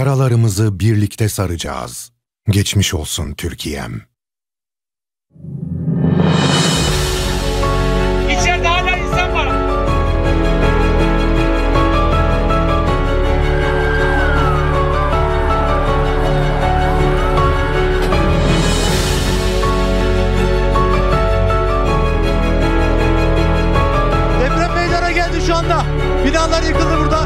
yaralarımızı birlikte saracağız. Geçmiş olsun Türkiye'm. İçeride hala insan var. Deprem meydana geldi şu anda. Binalar yıkıldı burada.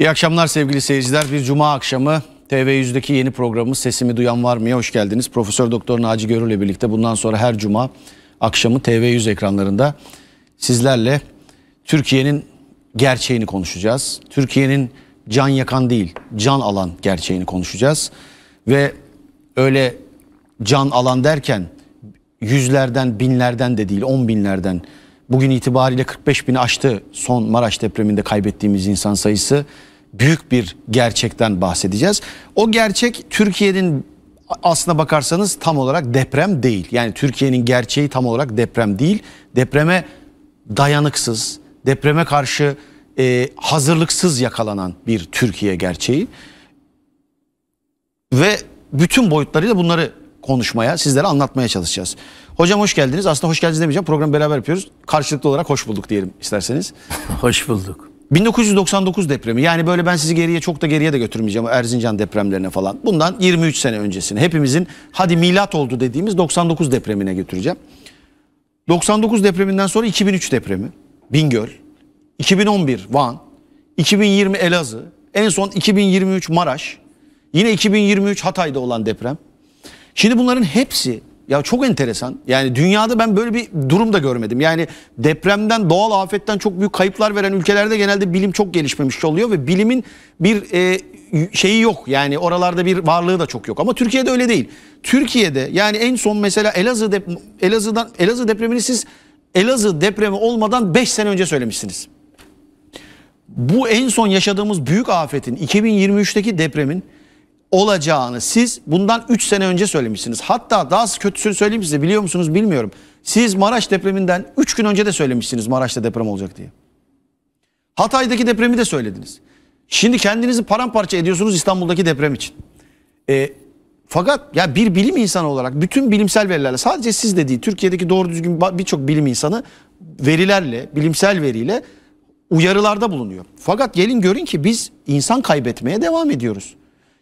İyi akşamlar sevgili seyirciler. Bir cuma akşamı TV100'deki yeni programımız Sesimi Duyan Var mı'ya hoş geldiniz. Profesör Doktor Naci Görür ile birlikte bundan sonra her cuma akşamı TV100 ekranlarında sizlerle Türkiye'nin gerçeğini konuşacağız. Türkiye'nin can yakan değil, can alan gerçeğini konuşacağız. Ve öyle can alan derken yüzlerden, binlerden de değil, on binlerden. Bugün itibariyle 45 bini aştı son Maraş depreminde kaybettiğimiz insan sayısı büyük bir gerçekten bahsedeceğiz. O gerçek Türkiye'nin aslına bakarsanız tam olarak deprem değil. Yani Türkiye'nin gerçeği tam olarak deprem değil. Depreme dayanıksız, depreme karşı e, hazırlıksız yakalanan bir Türkiye gerçeği. Ve bütün boyutlarıyla bunları konuşmaya, sizlere anlatmaya çalışacağız. Hocam hoş geldiniz. Aslında hoş geldiniz demeyeceğim. Programı beraber yapıyoruz. Karşılıklı olarak hoş bulduk diyelim isterseniz. hoş bulduk. 1999 depremi yani böyle ben sizi geriye çok da geriye de götürmeyeceğim Erzincan depremlerine falan. Bundan 23 sene öncesine hepimizin hadi milat oldu dediğimiz 99 depremine götüreceğim. 99 depreminden sonra 2003 depremi Bingöl, 2011 Van, 2020 Elazığ, en son 2023 Maraş, yine 2023 Hatay'da olan deprem. Şimdi bunların hepsi ya çok enteresan. Yani dünyada ben böyle bir durum da görmedim. Yani depremden, doğal afetten çok büyük kayıplar veren ülkelerde genelde bilim çok gelişmemiş oluyor ve bilimin bir e, şeyi yok. Yani oralarda bir varlığı da çok yok. Ama Türkiye'de öyle değil. Türkiye'de yani en son mesela Elazığ dep Elazığ'dan Elazığ depremini siz Elazığ depremi olmadan 5 sene önce söylemişsiniz. Bu en son yaşadığımız büyük afetin 2023'teki depremin olacağını siz bundan 3 sene önce söylemişsiniz. Hatta daha kötüsünü söyleyeyim size biliyor musunuz bilmiyorum. Siz Maraş depreminden 3 gün önce de söylemişsiniz Maraş'ta deprem olacak diye. Hatay'daki depremi de söylediniz. Şimdi kendinizi paramparça ediyorsunuz İstanbul'daki deprem için. E, fakat ya bir bilim insanı olarak bütün bilimsel verilerle sadece siz de değil Türkiye'deki doğru düzgün birçok bilim insanı verilerle, bilimsel veriyle uyarılarda bulunuyor. Fakat gelin görün ki biz insan kaybetmeye devam ediyoruz.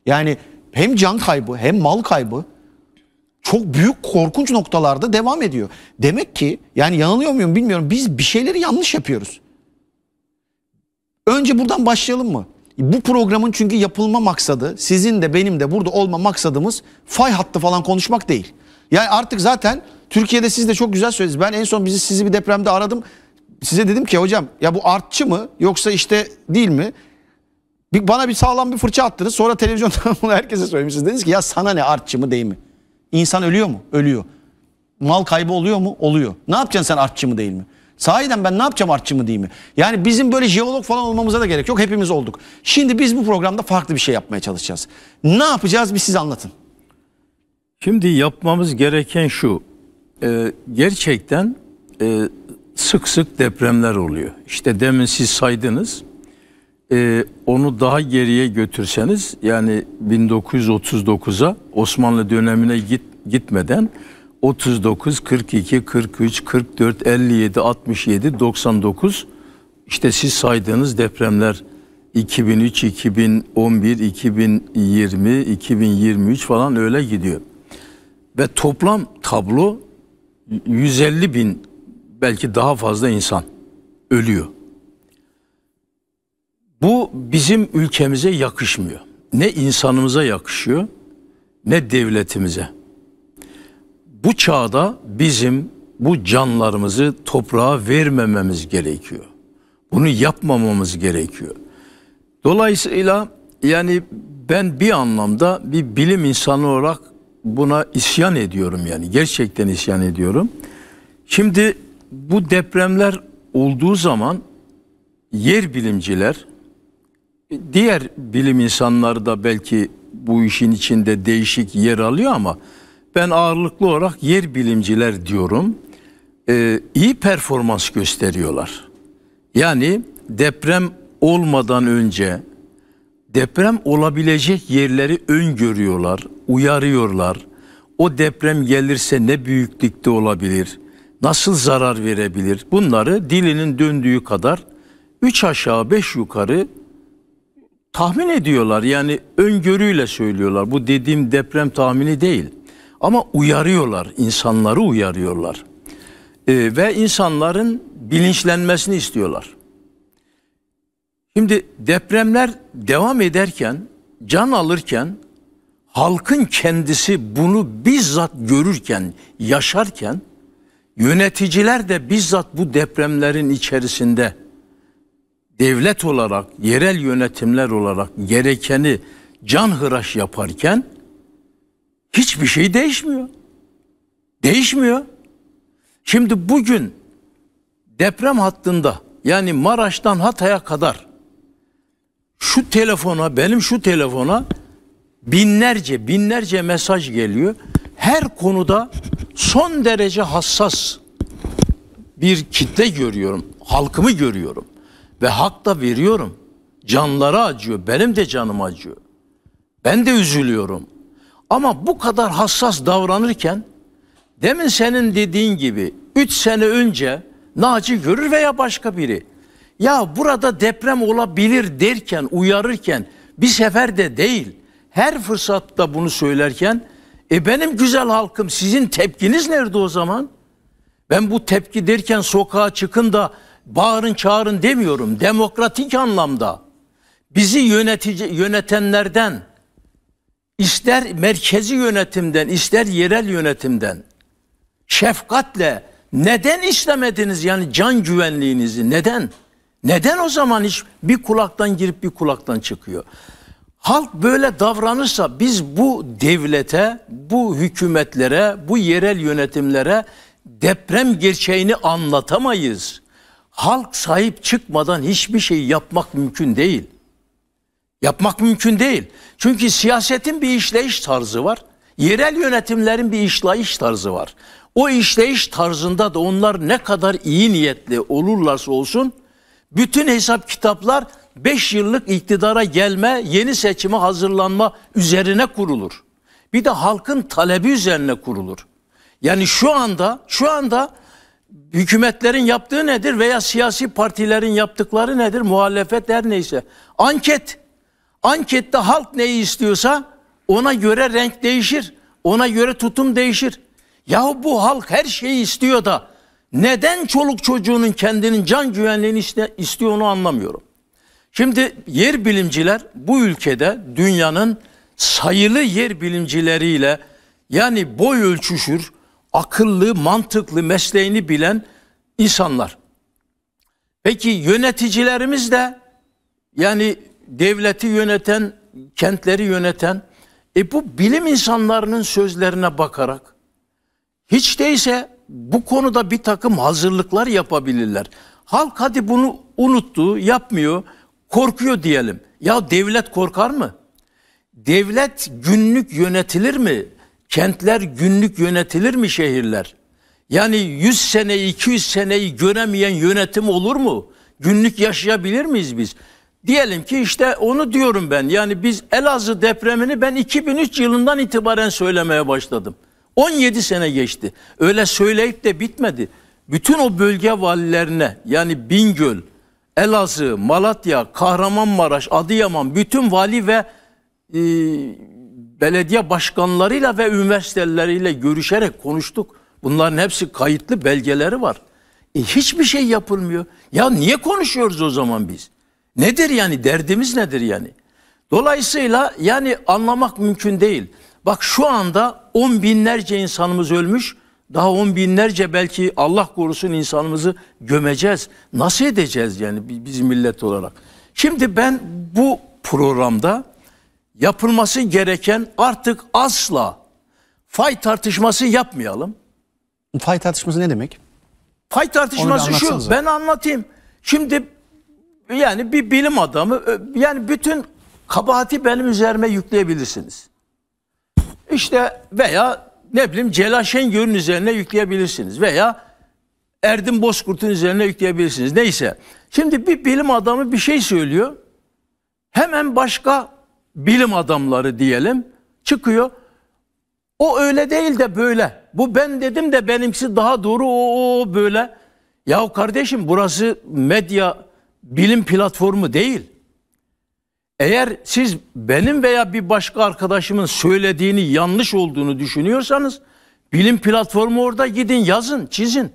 Yani hem can kaybı hem mal kaybı çok büyük korkunç noktalarda devam ediyor. Demek ki yani yanılıyor muyum bilmiyorum biz bir şeyleri yanlış yapıyoruz. Önce buradan başlayalım mı? Bu programın çünkü yapılma maksadı sizin de benim de burada olma maksadımız fay hattı falan konuşmak değil. Yani artık zaten Türkiye'de siz de çok güzel söylediniz. Ben en son bizi sizi bir depremde aradım. Size dedim ki hocam ya bu artçı mı yoksa işte değil mi? Bir, bana bir sağlam bir fırça attınız. Sonra televizyonda bunu herkese söylemişsiniz. Dediniz ki ya sana ne artçı mı değil mi? İnsan ölüyor mu? Ölüyor. Mal kaybı oluyor mu? Oluyor. Ne yapacaksın sen artçı mı değil mi? Sahiden ben ne yapacağım artçı mı değil mi? Yani bizim böyle jeolog falan olmamıza da gerek yok. Hepimiz olduk. Şimdi biz bu programda farklı bir şey yapmaya çalışacağız. Ne yapacağız bir siz anlatın. Şimdi yapmamız gereken şu. E, gerçekten e, sık sık depremler oluyor. İşte demin siz saydınız e, onu daha geriye götürseniz yani 1939'a Osmanlı dönemine git, gitmeden 39, 42, 43, 44, 57, 67, 99 işte siz saydığınız depremler 2003, 2011, 2020, 2023 falan öyle gidiyor. Ve toplam tablo 150 bin belki daha fazla insan ölüyor. Bu bizim ülkemize yakışmıyor. Ne insanımıza yakışıyor ne devletimize. Bu çağda bizim bu canlarımızı toprağa vermememiz gerekiyor. Bunu yapmamamız gerekiyor. Dolayısıyla yani ben bir anlamda bir bilim insanı olarak buna isyan ediyorum yani. Gerçekten isyan ediyorum. Şimdi bu depremler olduğu zaman yer bilimciler diğer bilim insanları da belki bu işin içinde değişik yer alıyor ama ben ağırlıklı olarak yer bilimciler diyorum. Ee, iyi performans gösteriyorlar. Yani deprem olmadan önce deprem olabilecek yerleri öngörüyorlar, uyarıyorlar. O deprem gelirse ne büyüklükte olabilir, nasıl zarar verebilir? Bunları dilinin döndüğü kadar üç aşağı beş yukarı tahmin ediyorlar yani öngörüyle söylüyorlar. Bu dediğim deprem tahmini değil. Ama uyarıyorlar, insanları uyarıyorlar. Ee, ve insanların bilinçlenmesini istiyorlar. Şimdi depremler devam ederken, can alırken halkın kendisi bunu bizzat görürken, yaşarken yöneticiler de bizzat bu depremlerin içerisinde devlet olarak, yerel yönetimler olarak gerekeni can hıraş yaparken hiçbir şey değişmiyor. Değişmiyor. Şimdi bugün deprem hattında yani Maraş'tan Hatay'a kadar şu telefona benim şu telefona binlerce binlerce mesaj geliyor. Her konuda son derece hassas bir kitle görüyorum. Halkımı görüyorum. Ve hak da veriyorum. Canları acıyor. Benim de canım acıyor. Ben de üzülüyorum. Ama bu kadar hassas davranırken demin senin dediğin gibi 3 sene önce Naci görür veya başka biri. Ya burada deprem olabilir derken, uyarırken bir seferde değil. Her fırsatta bunu söylerken e benim güzel halkım sizin tepkiniz nerede o zaman? Ben bu tepki derken sokağa çıkın da bağırın çağırın demiyorum. Demokratik anlamda bizi yönetici, yönetenlerden ister merkezi yönetimden ister yerel yönetimden şefkatle neden istemediniz yani can güvenliğinizi neden? Neden o zaman hiç bir kulaktan girip bir kulaktan çıkıyor? Halk böyle davranırsa biz bu devlete, bu hükümetlere, bu yerel yönetimlere deprem gerçeğini anlatamayız halk sahip çıkmadan hiçbir şey yapmak mümkün değil. Yapmak mümkün değil. Çünkü siyasetin bir işleyiş tarzı var. Yerel yönetimlerin bir işleyiş tarzı var. O işleyiş tarzında da onlar ne kadar iyi niyetli olurlarsa olsun bütün hesap kitaplar 5 yıllık iktidara gelme, yeni seçime hazırlanma üzerine kurulur. Bir de halkın talebi üzerine kurulur. Yani şu anda şu anda hükümetlerin yaptığı nedir veya siyasi partilerin yaptıkları nedir? Muhalefet her neyse. Anket. Ankette halk neyi istiyorsa ona göre renk değişir. Ona göre tutum değişir. Yahu bu halk her şeyi istiyor da neden çoluk çocuğunun kendinin can güvenliğini iste, istiyor onu anlamıyorum. Şimdi yer bilimciler bu ülkede dünyanın sayılı yer bilimcileriyle yani boy ölçüşür, akıllı, mantıklı mesleğini bilen insanlar. Peki yöneticilerimiz de yani devleti yöneten, kentleri yöneten e bu bilim insanlarının sözlerine bakarak hiç değilse bu konuda bir takım hazırlıklar yapabilirler. Halk hadi bunu unuttu, yapmıyor, korkuyor diyelim. Ya devlet korkar mı? Devlet günlük yönetilir mi? Kentler günlük yönetilir mi şehirler? Yani 100 sene 200 seneyi göremeyen yönetim olur mu? Günlük yaşayabilir miyiz biz? Diyelim ki işte onu diyorum ben. Yani biz Elazığ depremini ben 2003 yılından itibaren söylemeye başladım. 17 sene geçti. Öyle söyleyip de bitmedi. Bütün o bölge valilerine yani Bingöl, Elazığ, Malatya, Kahramanmaraş, Adıyaman bütün vali ve e, belediye başkanlarıyla ve üniversiteleriyle görüşerek konuştuk. Bunların hepsi kayıtlı belgeleri var. E hiçbir şey yapılmıyor. Ya niye konuşuyoruz o zaman biz? Nedir yani derdimiz nedir yani? Dolayısıyla yani anlamak mümkün değil. Bak şu anda on binlerce insanımız ölmüş. Daha on binlerce belki Allah korusun insanımızı gömeceğiz. Nasıl edeceğiz yani biz millet olarak? Şimdi ben bu programda yapılması gereken artık asla fay tartışması yapmayalım. Fay tartışması ne demek? Fay tartışması şu. Ben anlatayım. Şimdi yani bir bilim adamı yani bütün kabahati benim üzerime yükleyebilirsiniz. İşte veya ne bileyim Celal Şengör'ün üzerine yükleyebilirsiniz veya Erdin Bozkurt'un üzerine yükleyebilirsiniz. Neyse. Şimdi bir bilim adamı bir şey söylüyor. Hemen başka bilim adamları diyelim çıkıyor. O öyle değil de böyle. Bu ben dedim de benimsi daha doğru o, o böyle. Yahu kardeşim burası medya bilim platformu değil. Eğer siz benim veya bir başka arkadaşımın söylediğini yanlış olduğunu düşünüyorsanız bilim platformu orada gidin yazın çizin.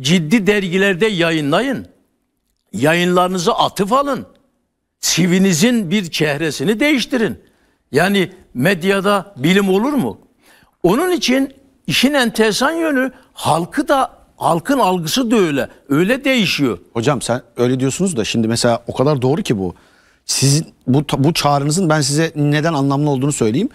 Ciddi dergilerde yayınlayın. Yayınlarınızı atıf alın sivinizin bir çehresini değiştirin. Yani medyada bilim olur mu? Onun için işin enteresan yönü halkı da halkın algısı da öyle. Öyle değişiyor. Hocam sen öyle diyorsunuz da şimdi mesela o kadar doğru ki bu. Sizin bu bu çağrınızın ben size neden anlamlı olduğunu söyleyeyim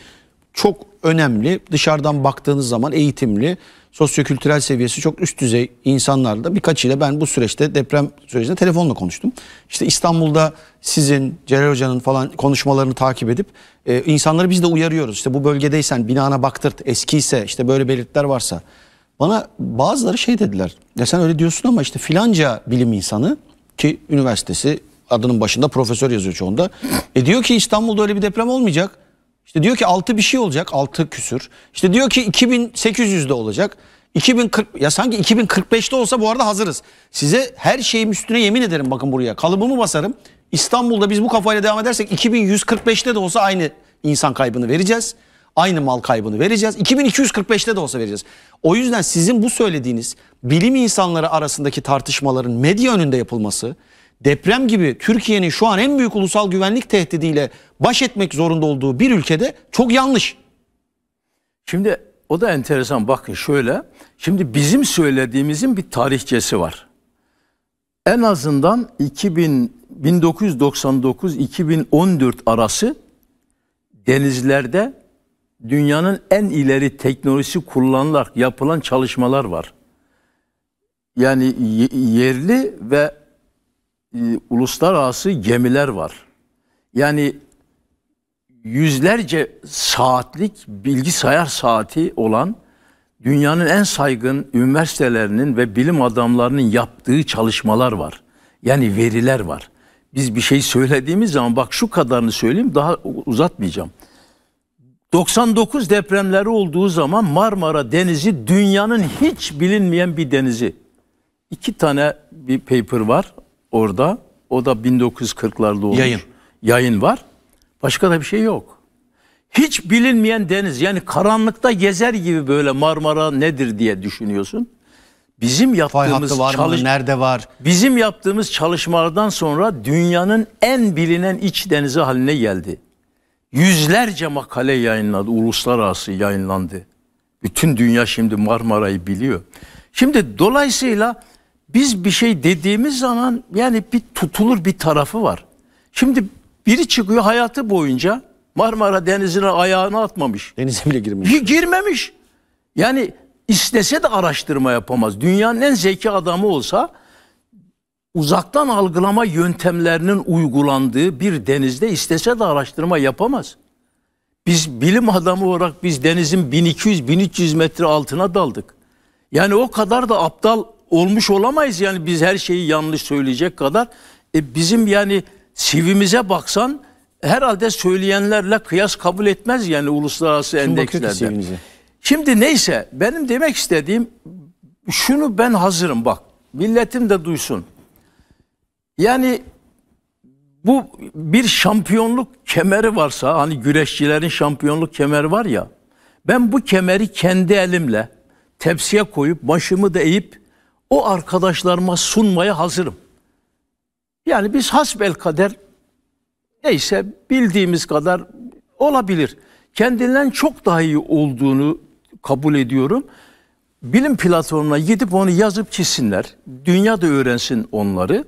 çok önemli. Dışarıdan baktığınız zaman eğitimli, sosyokültürel seviyesi çok üst düzey insanlarla birkaçıyla ben bu süreçte deprem sürecinde telefonla konuştum. İşte İstanbul'da sizin, Celal Hoca'nın falan konuşmalarını takip edip e, insanları biz de uyarıyoruz. İşte bu bölgedeysen binana baktırt, eskiyse işte böyle belirtiler varsa. Bana bazıları şey dediler. Ya sen öyle diyorsun ama işte filanca bilim insanı ki üniversitesi adının başında profesör yazıyor çoğunda. E diyor ki İstanbul'da öyle bir deprem olmayacak. İşte diyor ki 6 bir şey olacak. 6 küsür. İşte diyor ki 2800'de olacak. 2040 ya sanki 2045'te olsa bu arada hazırız. Size her şeyim üstüne yemin ederim bakın buraya. Kalıbımı basarım. İstanbul'da biz bu kafayla devam edersek 2145'te de olsa aynı insan kaybını vereceğiz. Aynı mal kaybını vereceğiz. 2245'te de olsa vereceğiz. O yüzden sizin bu söylediğiniz bilim insanları arasındaki tartışmaların medya önünde yapılması, deprem gibi Türkiye'nin şu an en büyük ulusal güvenlik tehdidiyle baş etmek zorunda olduğu bir ülkede çok yanlış. Şimdi o da enteresan bakın şöyle. Şimdi bizim söylediğimizin bir tarihçesi var. En azından 2000 1999-2014 arası denizlerde dünyanın en ileri teknolojisi kullanılarak yapılan çalışmalar var. Yani yerli ve e, uluslararası gemiler var. Yani yüzlerce saatlik bilgisayar saati olan dünyanın en saygın üniversitelerinin ve bilim adamlarının yaptığı çalışmalar var. Yani veriler var. Biz bir şey söylediğimiz zaman bak şu kadarını söyleyeyim daha uzatmayacağım. 99 depremleri olduğu zaman Marmara Denizi dünyanın hiç bilinmeyen bir denizi. İki tane bir paper var orada. O da 1940'larda olmuş. Yayın. Yayın var. Başka da bir şey yok. Hiç bilinmeyen deniz yani karanlıkta gezer gibi böyle Marmara nedir diye düşünüyorsun. Bizim yaptığımız var çalış- mı, nerede var? Bizim yaptığımız çalışmalardan sonra dünyanın en bilinen iç denizi haline geldi. Yüzlerce makale yayınladı, uluslararası yayınlandı. Bütün dünya şimdi Marmara'yı biliyor. Şimdi dolayısıyla biz bir şey dediğimiz zaman yani bir tutulur bir tarafı var. Şimdi biri çıkıyor hayatı boyunca Marmara Denizi'ne ayağını atmamış. Denize bile girmemiş. G- girmemiş. Yani istese de araştırma yapamaz. Dünyanın en zeki adamı olsa uzaktan algılama yöntemlerinin uygulandığı bir denizde istese de araştırma yapamaz. Biz bilim adamı olarak biz denizin 1200-1300 metre altına daldık. Yani o kadar da aptal olmuş olamayız. Yani biz her şeyi yanlış söyleyecek kadar. E bizim yani sivimize baksan herhalde söyleyenlerle kıyas kabul etmez yani uluslararası endekslerde. Şimdi neyse benim demek istediğim şunu ben hazırım bak. Milletim de duysun. Yani bu bir şampiyonluk kemeri varsa hani güreşçilerin şampiyonluk kemeri var ya. Ben bu kemeri kendi elimle tepsiye koyup başımı da eğip o arkadaşlarıma sunmaya hazırım. Yani biz hasbel kader neyse bildiğimiz kadar olabilir. Kendinden çok daha iyi olduğunu kabul ediyorum. Bilim platformuna gidip onu yazıp çizsinler. Dünya da öğrensin onları.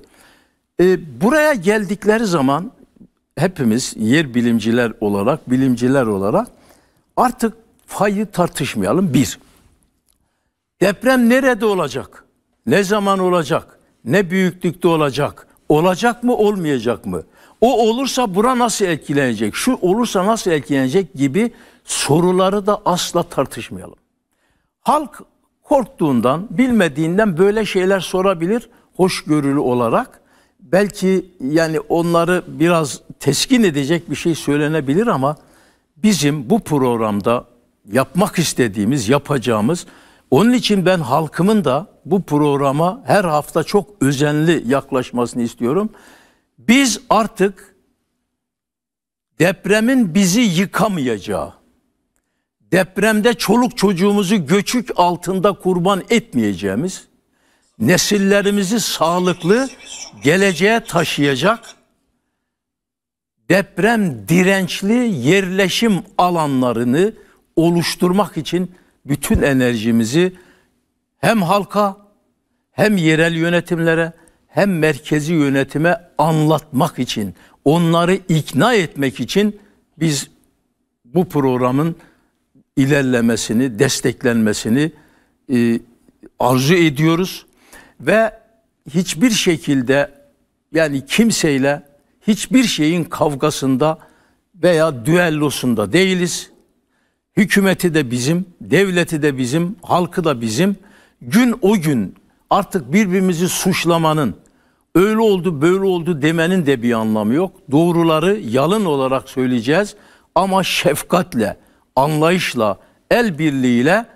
E, buraya geldikleri zaman hepimiz yer bilimciler olarak, bilimciler olarak artık fayı tartışmayalım. Bir, deprem nerede olacak? ne zaman olacak, ne büyüklükte olacak, olacak mı olmayacak mı? O olursa bura nasıl etkilenecek, şu olursa nasıl etkilenecek gibi soruları da asla tartışmayalım. Halk korktuğundan, bilmediğinden böyle şeyler sorabilir hoşgörülü olarak. Belki yani onları biraz teskin edecek bir şey söylenebilir ama bizim bu programda yapmak istediğimiz, yapacağımız onun için ben halkımın da bu programa her hafta çok özenli yaklaşmasını istiyorum. Biz artık depremin bizi yıkamayacağı, depremde çoluk çocuğumuzu göçük altında kurban etmeyeceğimiz, nesillerimizi sağlıklı geleceğe taşıyacak deprem dirençli yerleşim alanlarını oluşturmak için bütün enerjimizi hem halka hem yerel yönetimlere hem merkezi yönetime anlatmak için, onları ikna etmek için biz bu programın ilerlemesini, desteklenmesini e, arzu ediyoruz ve hiçbir şekilde yani kimseyle hiçbir şeyin kavgasında veya düellosunda değiliz hükümeti de bizim, devleti de bizim, halkı da bizim. Gün o gün artık birbirimizi suçlamanın, öyle oldu böyle oldu demenin de bir anlamı yok. Doğruları yalın olarak söyleyeceğiz ama şefkatle, anlayışla, el birliğiyle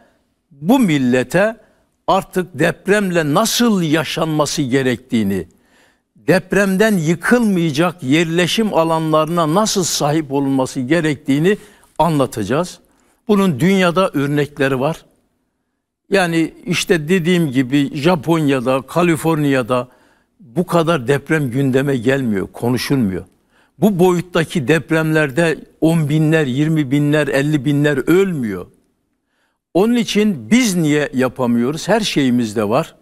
bu millete artık depremle nasıl yaşanması gerektiğini, depremden yıkılmayacak yerleşim alanlarına nasıl sahip olunması gerektiğini anlatacağız. Bunun dünyada örnekleri var. Yani işte dediğim gibi Japonya'da, Kaliforniya'da bu kadar deprem gündeme gelmiyor, konuşulmuyor. Bu boyuttaki depremlerde 10 binler, 20 binler, 50 binler ölmüyor. Onun için biz niye yapamıyoruz? Her şeyimizde var.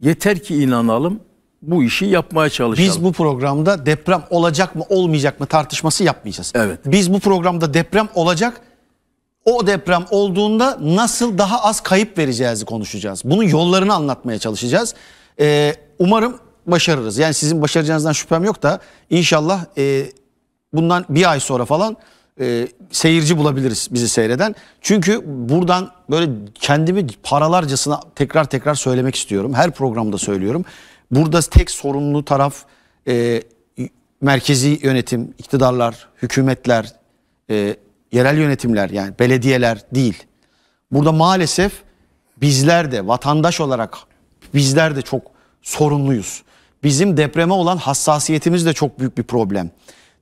Yeter ki inanalım, bu işi yapmaya çalışalım. Biz bu programda deprem olacak mı olmayacak mı tartışması yapmayacağız. Evet. Biz bu programda deprem olacak o deprem olduğunda nasıl daha az kayıp vereceğizi konuşacağız. Bunun yollarını anlatmaya çalışacağız. Ee, umarım başarırız. Yani sizin başaracağınızdan şüphem yok da inşallah e, bundan bir ay sonra falan e, seyirci bulabiliriz bizi seyreden. Çünkü buradan böyle kendimi paralarcasına tekrar tekrar söylemek istiyorum. Her programda söylüyorum. Burada tek sorumlu taraf e, merkezi yönetim, iktidarlar, hükümetler, e, yerel yönetimler yani belediyeler değil. Burada maalesef bizler de vatandaş olarak bizler de çok sorunluyuz. Bizim depreme olan hassasiyetimiz de çok büyük bir problem.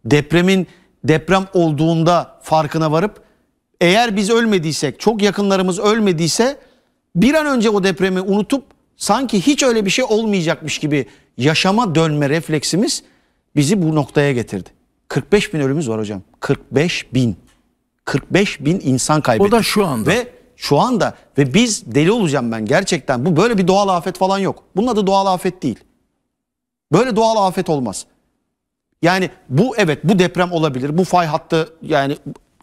Depremin deprem olduğunda farkına varıp eğer biz ölmediysek, çok yakınlarımız ölmediyse bir an önce o depremi unutup sanki hiç öyle bir şey olmayacakmış gibi yaşama dönme refleksimiz bizi bu noktaya getirdi. 45 bin ölümüz var hocam. 45 bin. 45 bin insan kaybettik. O da şu anda. Ve şu anda ve biz deli olacağım ben gerçekten. Bu böyle bir doğal afet falan yok. Bunun adı doğal afet değil. Böyle doğal afet olmaz. Yani bu evet bu deprem olabilir. Bu fay hattı yani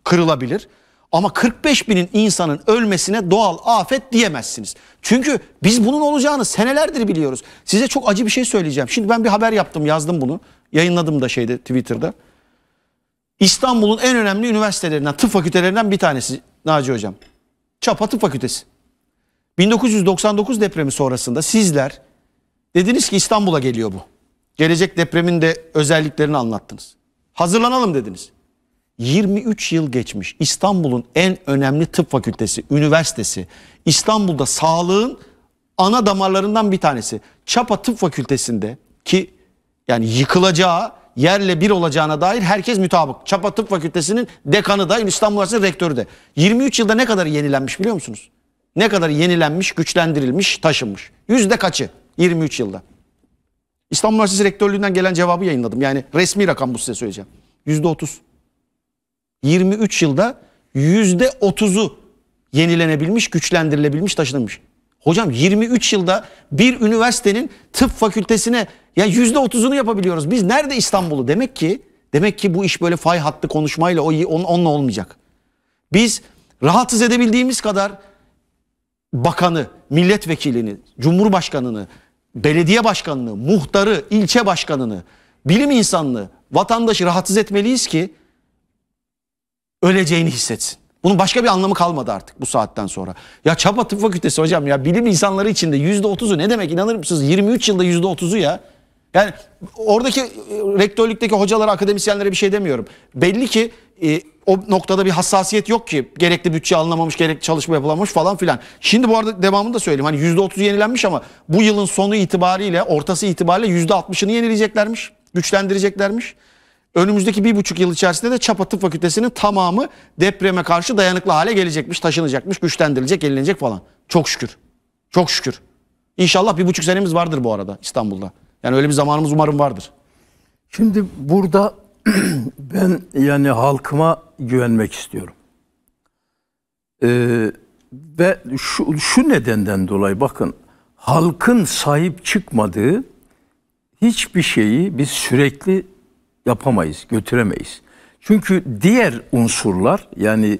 kırılabilir. Ama 45 binin insanın ölmesine doğal afet diyemezsiniz. Çünkü biz bunun olacağını senelerdir biliyoruz. Size çok acı bir şey söyleyeceğim. Şimdi ben bir haber yaptım yazdım bunu. Yayınladım da şeyde Twitter'da. İstanbul'un en önemli üniversitelerinden, tıp fakültelerinden bir tanesi Naci Hocam. Çapa Tıp Fakültesi. 1999 depremi sonrasında sizler dediniz ki İstanbul'a geliyor bu. Gelecek depremin de özelliklerini anlattınız. Hazırlanalım dediniz. 23 yıl geçmiş İstanbul'un en önemli tıp fakültesi, üniversitesi, İstanbul'da sağlığın ana damarlarından bir tanesi. Çapa Tıp Fakültesi'nde ki yani yıkılacağı yerle bir olacağına dair herkes mütabık. Çapa Tıp Fakültesi'nin dekanı da İstanbul Üniversitesi rektörü de. 23 yılda ne kadar yenilenmiş biliyor musunuz? Ne kadar yenilenmiş, güçlendirilmiş, taşınmış. Yüzde kaçı 23 yılda? İstanbul Üniversitesi rektörlüğünden gelen cevabı yayınladım. Yani resmi rakam bu size söyleyeceğim. Yüzde 30. 23 yılda yüzde 30'u yenilenebilmiş, güçlendirilebilmiş, taşınmış. Hocam 23 yılda bir üniversitenin tıp fakültesine ya %30'unu yapabiliyoruz. Biz nerede İstanbul'u? Demek ki demek ki bu iş böyle fay hattı konuşmayla o on, onunla olmayacak. Biz rahatsız edebildiğimiz kadar bakanı, milletvekilini, cumhurbaşkanını, belediye başkanını, muhtarı, ilçe başkanını, bilim insanını, vatandaşı rahatsız etmeliyiz ki öleceğini hissetsin. Bunun başka bir anlamı kalmadı artık bu saatten sonra. Ya Çapa Tıp Fakültesi hocam ya bilim insanları içinde yüzde otuzu ne demek inanır mısınız? 23 yılda yüzde otuzu ya. Yani oradaki e, rektörlükteki hocalara, akademisyenlere bir şey demiyorum. Belli ki e, o noktada bir hassasiyet yok ki. Gerekli bütçe alınamamış, gerekli çalışma yapılamamış falan filan. Şimdi bu arada devamını da söyleyeyim. Hani %30 yenilenmiş ama bu yılın sonu itibariyle, ortası itibariyle %60'ını yenileyeceklermiş. Güçlendireceklermiş. Önümüzdeki bir buçuk yıl içerisinde de Çapa Tıp Fakültesi'nin tamamı depreme karşı dayanıklı hale gelecekmiş, taşınacakmış, güçlendirilecek, yenilenecek falan. Çok şükür. Çok şükür. İnşallah bir buçuk senemiz vardır bu arada İstanbul'da. Yani öyle bir zamanımız umarım vardır. Şimdi burada ben yani halkıma güvenmek istiyorum. Ee, ve şu, şu nedenden dolayı bakın halkın sahip çıkmadığı hiçbir şeyi biz sürekli yapamayız, götüremeyiz. Çünkü diğer unsurlar yani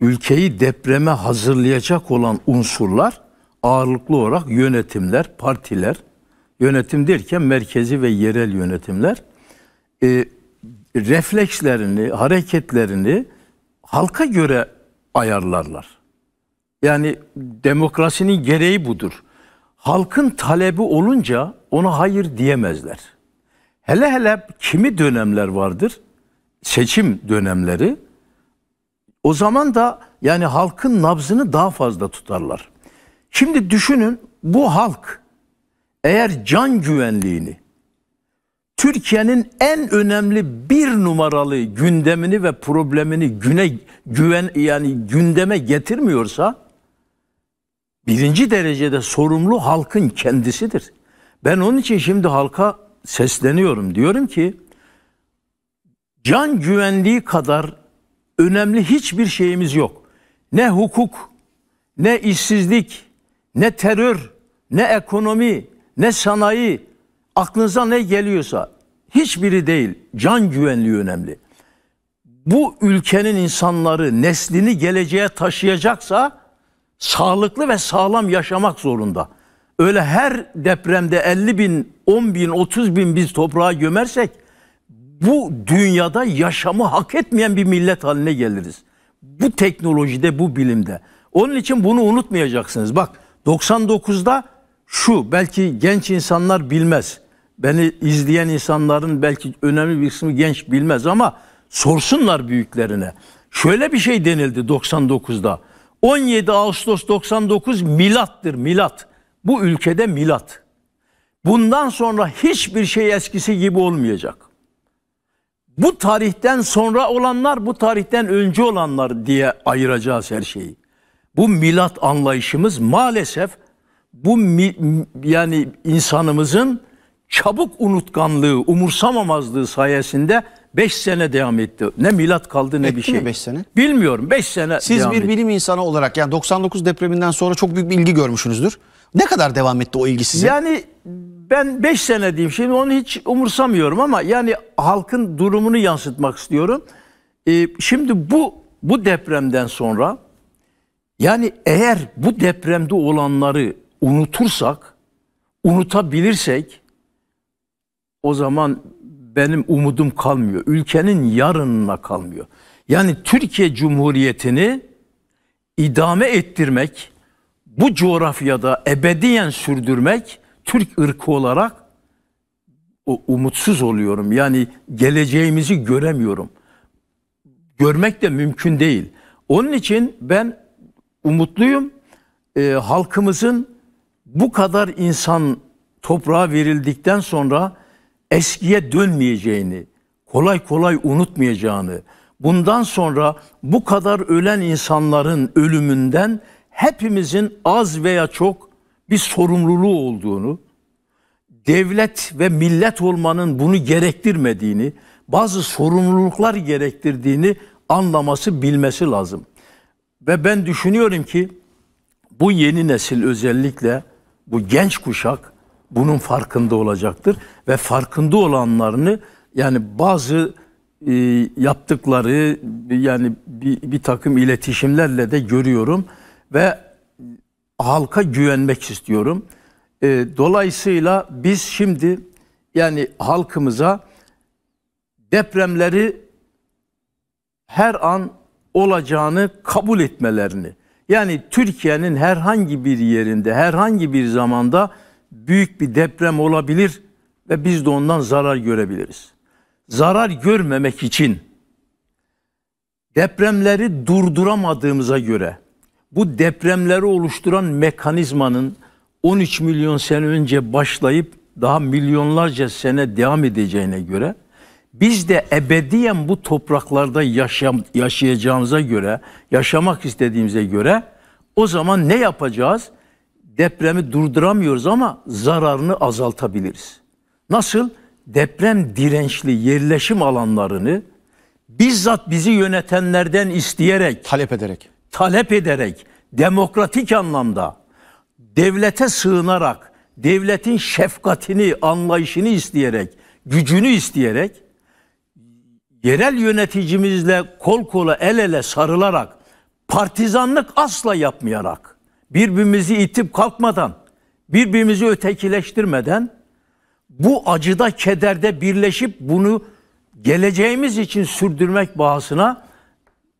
ülkeyi depreme hazırlayacak olan unsurlar ağırlıklı olarak yönetimler, partiler, yönetim derken merkezi ve yerel yönetimler e, reflekslerini, hareketlerini halka göre ayarlarlar. Yani demokrasinin gereği budur. Halkın talebi olunca ona hayır diyemezler. Hele hele kimi dönemler vardır? Seçim dönemleri. O zaman da yani halkın nabzını daha fazla tutarlar. Şimdi düşünün bu halk eğer can güvenliğini Türkiye'nin en önemli bir numaralı gündemini ve problemini güne güven yani gündeme getirmiyorsa birinci derecede sorumlu halkın kendisidir. Ben onun için şimdi halka sesleniyorum. Diyorum ki can güvenliği kadar önemli hiçbir şeyimiz yok. Ne hukuk, ne işsizlik, ne terör, ne ekonomi, ne sanayi, aklınıza ne geliyorsa hiçbiri değil. Can güvenliği önemli. Bu ülkenin insanları neslini geleceğe taşıyacaksa sağlıklı ve sağlam yaşamak zorunda öyle her depremde 50 bin, 10 bin, 30 bin biz toprağa gömersek bu dünyada yaşamı hak etmeyen bir millet haline geliriz. Bu teknolojide, bu bilimde. Onun için bunu unutmayacaksınız. Bak 99'da şu belki genç insanlar bilmez. Beni izleyen insanların belki önemli bir kısmı genç bilmez ama sorsunlar büyüklerine. Şöyle bir şey denildi 99'da. 17 Ağustos 99 milattır milat. Bu ülkede milat. Bundan sonra hiçbir şey eskisi gibi olmayacak. Bu tarihten sonra olanlar, bu tarihten önce olanlar diye ayıracağız her şeyi. Bu milat anlayışımız maalesef bu mi, yani insanımızın çabuk unutkanlığı, umursamamazlığı sayesinde 5 sene devam etti. Ne milat kaldı ne etti bir şey. 5 sene? Bilmiyorum 5 sene Siz bir etti. bilim insanı olarak yani 99 depreminden sonra çok büyük bir ilgi görmüşsünüzdür. Ne kadar devam etti o ilgi size? Yani ben 5 sene diyeyim. Şimdi onu hiç umursamıyorum ama yani halkın durumunu yansıtmak istiyorum. Ee, şimdi bu bu depremden sonra yani eğer bu depremde olanları unutursak, unutabilirsek o zaman benim umudum kalmıyor. Ülkenin yarınına kalmıyor. Yani Türkiye Cumhuriyeti'ni idame ettirmek bu coğrafyada ebediyen sürdürmek Türk ırkı olarak umutsuz oluyorum. Yani geleceğimizi göremiyorum. Görmek de mümkün değil. Onun için ben umutluyum. E, halkımızın bu kadar insan toprağa verildikten sonra eskiye dönmeyeceğini, kolay kolay unutmayacağını, bundan sonra bu kadar ölen insanların ölümünden hepimizin az veya çok bir sorumluluğu olduğunu, devlet ve millet olmanın bunu gerektirmediğini, bazı sorumluluklar gerektirdiğini anlaması, bilmesi lazım. Ve ben düşünüyorum ki bu yeni nesil özellikle bu genç kuşak bunun farkında olacaktır ve farkında olanlarını yani bazı e, yaptıkları yani bir, bir takım iletişimlerle de görüyorum ve halka güvenmek istiyorum. E, dolayısıyla biz şimdi yani halkımıza depremleri her an olacağını kabul etmelerini yani Türkiye'nin herhangi bir yerinde herhangi bir zamanda büyük bir deprem olabilir ve biz de ondan zarar görebiliriz. Zarar görmemek için depremleri durduramadığımıza göre bu depremleri oluşturan mekanizmanın 13 milyon sene önce başlayıp daha milyonlarca sene devam edeceğine göre biz de ebediyen bu topraklarda yaşam, yaşayacağımıza göre, yaşamak istediğimize göre o zaman ne yapacağız? Depremi durduramıyoruz ama zararını azaltabiliriz. Nasıl? Deprem dirençli yerleşim alanlarını bizzat bizi yönetenlerden isteyerek, talep ederek talep ederek demokratik anlamda devlete sığınarak devletin şefkatini, anlayışını isteyerek, gücünü isteyerek yerel yöneticimizle kol kola el ele sarılarak partizanlık asla yapmayarak birbirimizi itip kalkmadan birbirimizi ötekileştirmeden bu acıda kederde birleşip bunu geleceğimiz için sürdürmek bahasına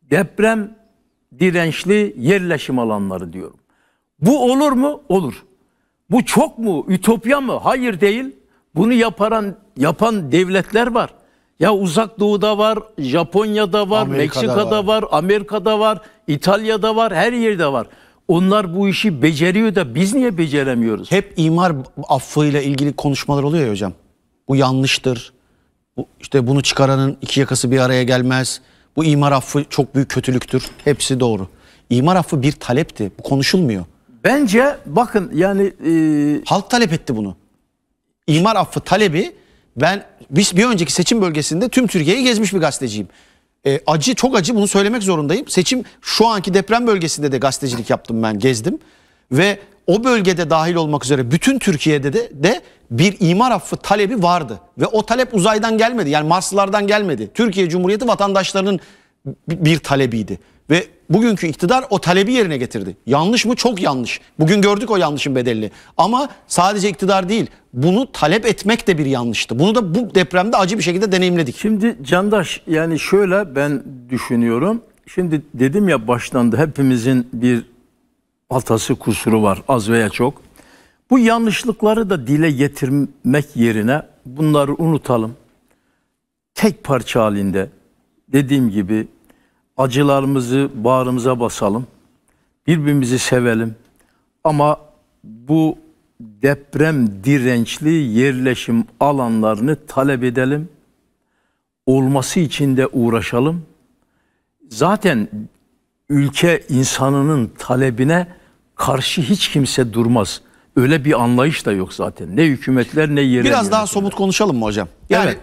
deprem dirençli yerleşim alanları diyorum. Bu olur mu? Olur. Bu çok mu? Ütopya mı? Hayır değil. Bunu yaparan, yapan devletler var. Ya Uzak Doğu'da var, Japonya'da var, Amerika'da Meksika'da var. var, Amerika'da var, İtalya'da var, her yerde var. Onlar bu işi beceriyor da biz niye beceremiyoruz? Hep imar affıyla ilgili konuşmalar oluyor ya hocam. Bu yanlıştır. Bu, işte bunu çıkaranın iki yakası bir araya gelmez. Bu imar affı çok büyük kötülüktür. Hepsi doğru. İmar affı bir talepti. Bu konuşulmuyor. Bence bakın yani... E... Halk talep etti bunu. İmar affı talebi ben biz bir önceki seçim bölgesinde tüm Türkiye'yi gezmiş bir gazeteciyim. E, acı çok acı bunu söylemek zorundayım. Seçim şu anki deprem bölgesinde de gazetecilik yaptım ben gezdim. Ve o bölgede dahil olmak üzere bütün Türkiye'de de, de bir imar affı talebi vardı. Ve o talep uzaydan gelmedi. Yani Marslılardan gelmedi. Türkiye Cumhuriyeti vatandaşlarının bir talebiydi. Ve bugünkü iktidar o talebi yerine getirdi. Yanlış mı? Çok yanlış. Bugün gördük o yanlışın bedelini. Ama sadece iktidar değil, bunu talep etmek de bir yanlıştı. Bunu da bu depremde acı bir şekilde deneyimledik. Şimdi Candaş yani şöyle ben düşünüyorum. Şimdi dedim ya baştan da hepimizin bir altası kusuru var az veya çok. Bu yanlışlıkları da dile getirmek yerine bunları unutalım. Tek parça halinde dediğim gibi acılarımızı bağrımıza basalım. Birbirimizi sevelim. Ama bu deprem dirençli yerleşim alanlarını talep edelim. Olması için de uğraşalım. Zaten ülke insanının talebine karşı hiç kimse durmaz öyle bir anlayış da yok zaten. Ne hükümetler ne yerel Biraz daha somut konuşalım mı hocam? Yani evet.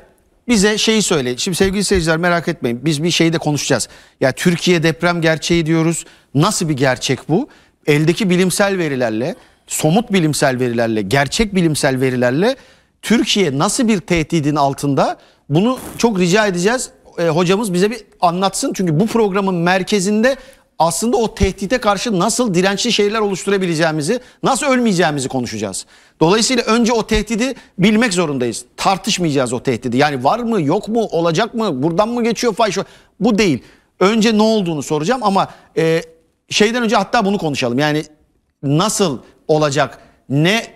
bize şeyi söyle. Şimdi sevgili seyirciler merak etmeyin. Biz bir şeyde konuşacağız. Ya Türkiye deprem gerçeği diyoruz. Nasıl bir gerçek bu? Eldeki bilimsel verilerle, somut bilimsel verilerle, gerçek bilimsel verilerle Türkiye nasıl bir tehdidin altında? Bunu çok rica edeceğiz. E, hocamız bize bir anlatsın. Çünkü bu programın merkezinde aslında o tehdite karşı nasıl dirençli şeyler oluşturabileceğimizi, nasıl ölmeyeceğimizi konuşacağız. Dolayısıyla önce o tehdidi bilmek zorundayız. Tartışmayacağız o tehdidi. Yani var mı, yok mu, olacak mı, buradan mı geçiyor fay şu. Bu değil. Önce ne olduğunu soracağım ama e, şeyden önce hatta bunu konuşalım. Yani nasıl olacak, ne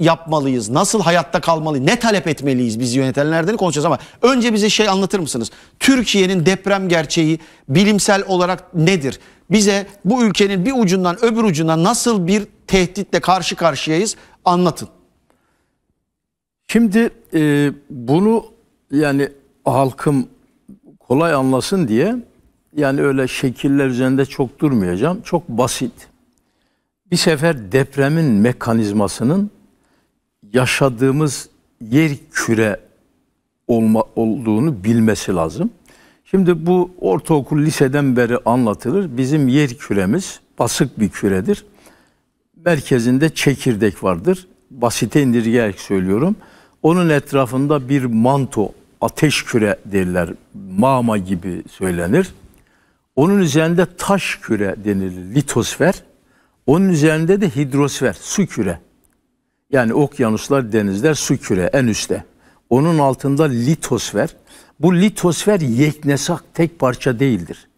yapmalıyız? Nasıl hayatta kalmalıyız? Ne talep etmeliyiz biz yönetenlerden konuşacağız ama önce bize şey anlatır mısınız? Türkiye'nin deprem gerçeği bilimsel olarak nedir? bize bu ülkenin bir ucundan öbür ucuna nasıl bir tehditle karşı karşıyayız anlatın. Şimdi e, bunu yani halkım kolay anlasın diye yani öyle şekiller üzerinde çok durmayacağım. Çok basit. Bir sefer depremin mekanizmasının yaşadığımız yer küre olma, olduğunu bilmesi lazım. Şimdi bu ortaokul liseden beri anlatılır. Bizim yer küremiz basık bir küredir. Merkezinde çekirdek vardır. Basite indirgeyerek söylüyorum. Onun etrafında bir manto, ateş küre derler. Mama gibi söylenir. Onun üzerinde taş küre denilir, litosfer. Onun üzerinde de hidrosfer, su küre. Yani okyanuslar, denizler, su küre en üstte. Onun altında litosfer, bu litosfer yeknesak tek parça değildir.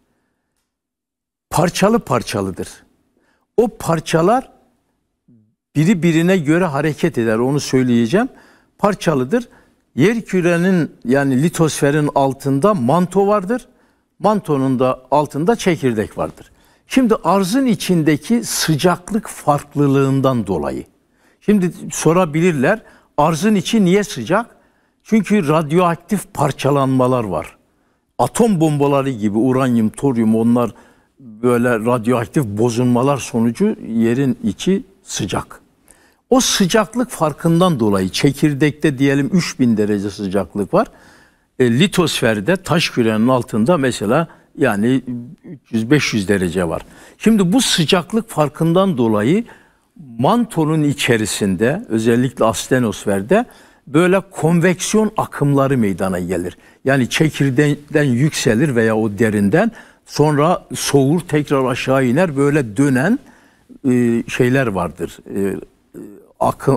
Parçalı parçalıdır. O parçalar biri birine göre hareket eder. Onu söyleyeceğim. Parçalıdır. Yer kürenin yani litosferin altında manto vardır. Mantonun da altında çekirdek vardır. Şimdi arzın içindeki sıcaklık farklılığından dolayı. Şimdi sorabilirler arzın içi niye sıcak? Çünkü radyoaktif parçalanmalar var. Atom bombaları gibi uranyum, toryum onlar böyle radyoaktif bozulmalar sonucu yerin içi sıcak. O sıcaklık farkından dolayı çekirdekte diyelim 3000 derece sıcaklık var. E, litosferde taş kürenin altında mesela yani 300-500 derece var. Şimdi bu sıcaklık farkından dolayı mantonun içerisinde özellikle astenosferde böyle konveksiyon akımları meydana gelir. Yani çekirdeğinden yükselir veya o derinden sonra soğur tekrar aşağı iner böyle dönen e, şeyler vardır. E,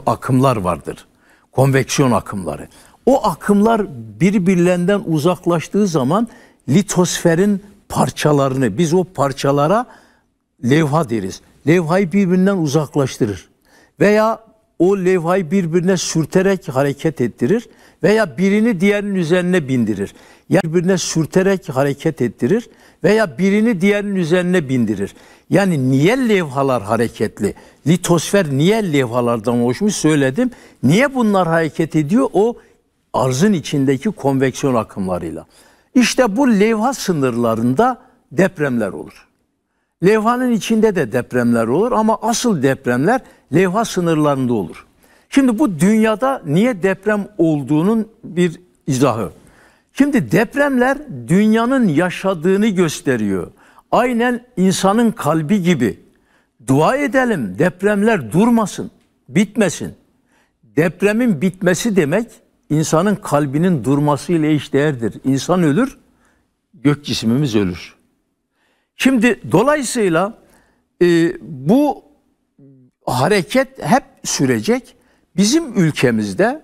akımlar vardır. Konveksiyon akımları. O akımlar birbirlerinden uzaklaştığı zaman litosferin parçalarını biz o parçalara levha deriz. Levhayı birbirinden uzaklaştırır. Veya o levhayı birbirine sürterek hareket ettirir veya birini diğerinin üzerine bindirir. Yani birbirine sürterek hareket ettirir veya birini diğerinin üzerine bindirir. Yani niye levhalar hareketli? Litosfer niye levhalardan oluşmuş söyledim. Niye bunlar hareket ediyor? O arzın içindeki konveksiyon akımlarıyla. İşte bu levha sınırlarında depremler olur. Levhanın içinde de depremler olur ama asıl depremler levha sınırlarında olur. Şimdi bu dünyada niye deprem olduğunun bir izahı. Şimdi depremler dünyanın yaşadığını gösteriyor. Aynen insanın kalbi gibi. Dua edelim depremler durmasın, bitmesin. Depremin bitmesi demek insanın kalbinin durmasıyla ile eşdeğerdir. İnsan ölür, gök cisimimiz ölür. Şimdi dolayısıyla e, bu hareket hep sürecek. Bizim ülkemizde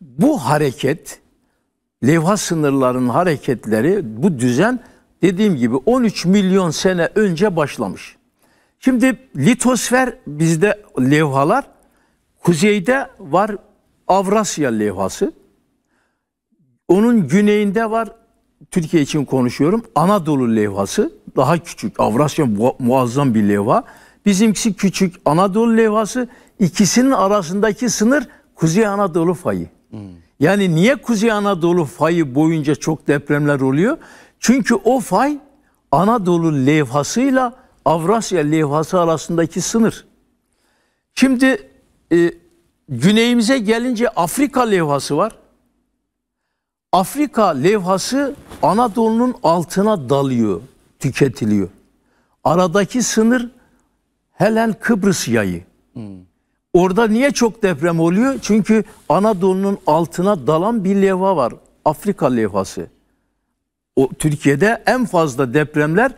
bu hareket, levha sınırların hareketleri, bu düzen dediğim gibi 13 milyon sene önce başlamış. Şimdi litosfer bizde levhalar, kuzeyde var Avrasya levhası, onun güneyinde var Türkiye için konuşuyorum. Anadolu levhası daha küçük. Avrasya muazzam bir levha. Bizimkisi küçük Anadolu levhası. ikisinin arasındaki sınır Kuzey Anadolu fayı. Hmm. Yani niye Kuzey Anadolu fayı boyunca çok depremler oluyor? Çünkü o fay Anadolu levhasıyla Avrasya levhası arasındaki sınır. Şimdi e, güneyimize gelince Afrika levhası var. Afrika levhası Anadolu'nun altına dalıyor, tüketiliyor. Aradaki sınır Helen Kıbrıs yayı. Hmm. Orada niye çok deprem oluyor? Çünkü Anadolu'nun altına dalan bir levha var. Afrika levhası. O Türkiye'de en fazla depremler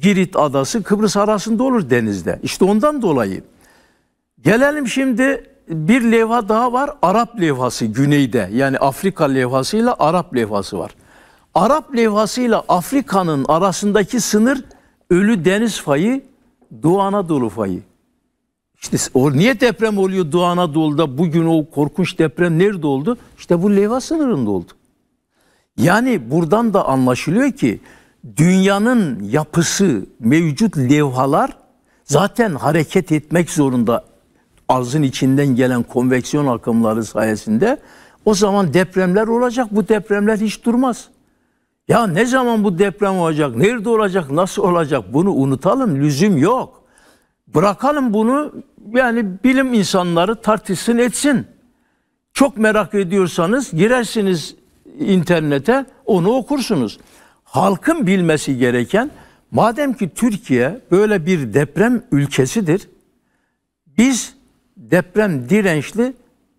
Girit Adası Kıbrıs arasında olur denizde. İşte ondan dolayı. Gelelim şimdi bir levha daha var. Arap levhası güneyde. Yani Afrika levhasıyla Arap levhası var. Arap levhasıyla Afrika'nın arasındaki sınır Ölü Deniz fayı, Doğu Anadolu fayı. İşte o niye deprem oluyor Doğu Anadolu'da? Bugün o korkunç deprem nerede oldu? İşte bu levha sınırında oldu. Yani buradan da anlaşılıyor ki dünyanın yapısı, mevcut levhalar zaten hareket etmek zorunda arzın içinden gelen konveksiyon akımları sayesinde o zaman depremler olacak. Bu depremler hiç durmaz. Ya ne zaman bu deprem olacak? Nerede olacak? Nasıl olacak? Bunu unutalım. Lüzum yok. Bırakalım bunu yani bilim insanları tartışsın etsin. Çok merak ediyorsanız girersiniz internete onu okursunuz. Halkın bilmesi gereken madem ki Türkiye böyle bir deprem ülkesidir. Biz deprem dirençli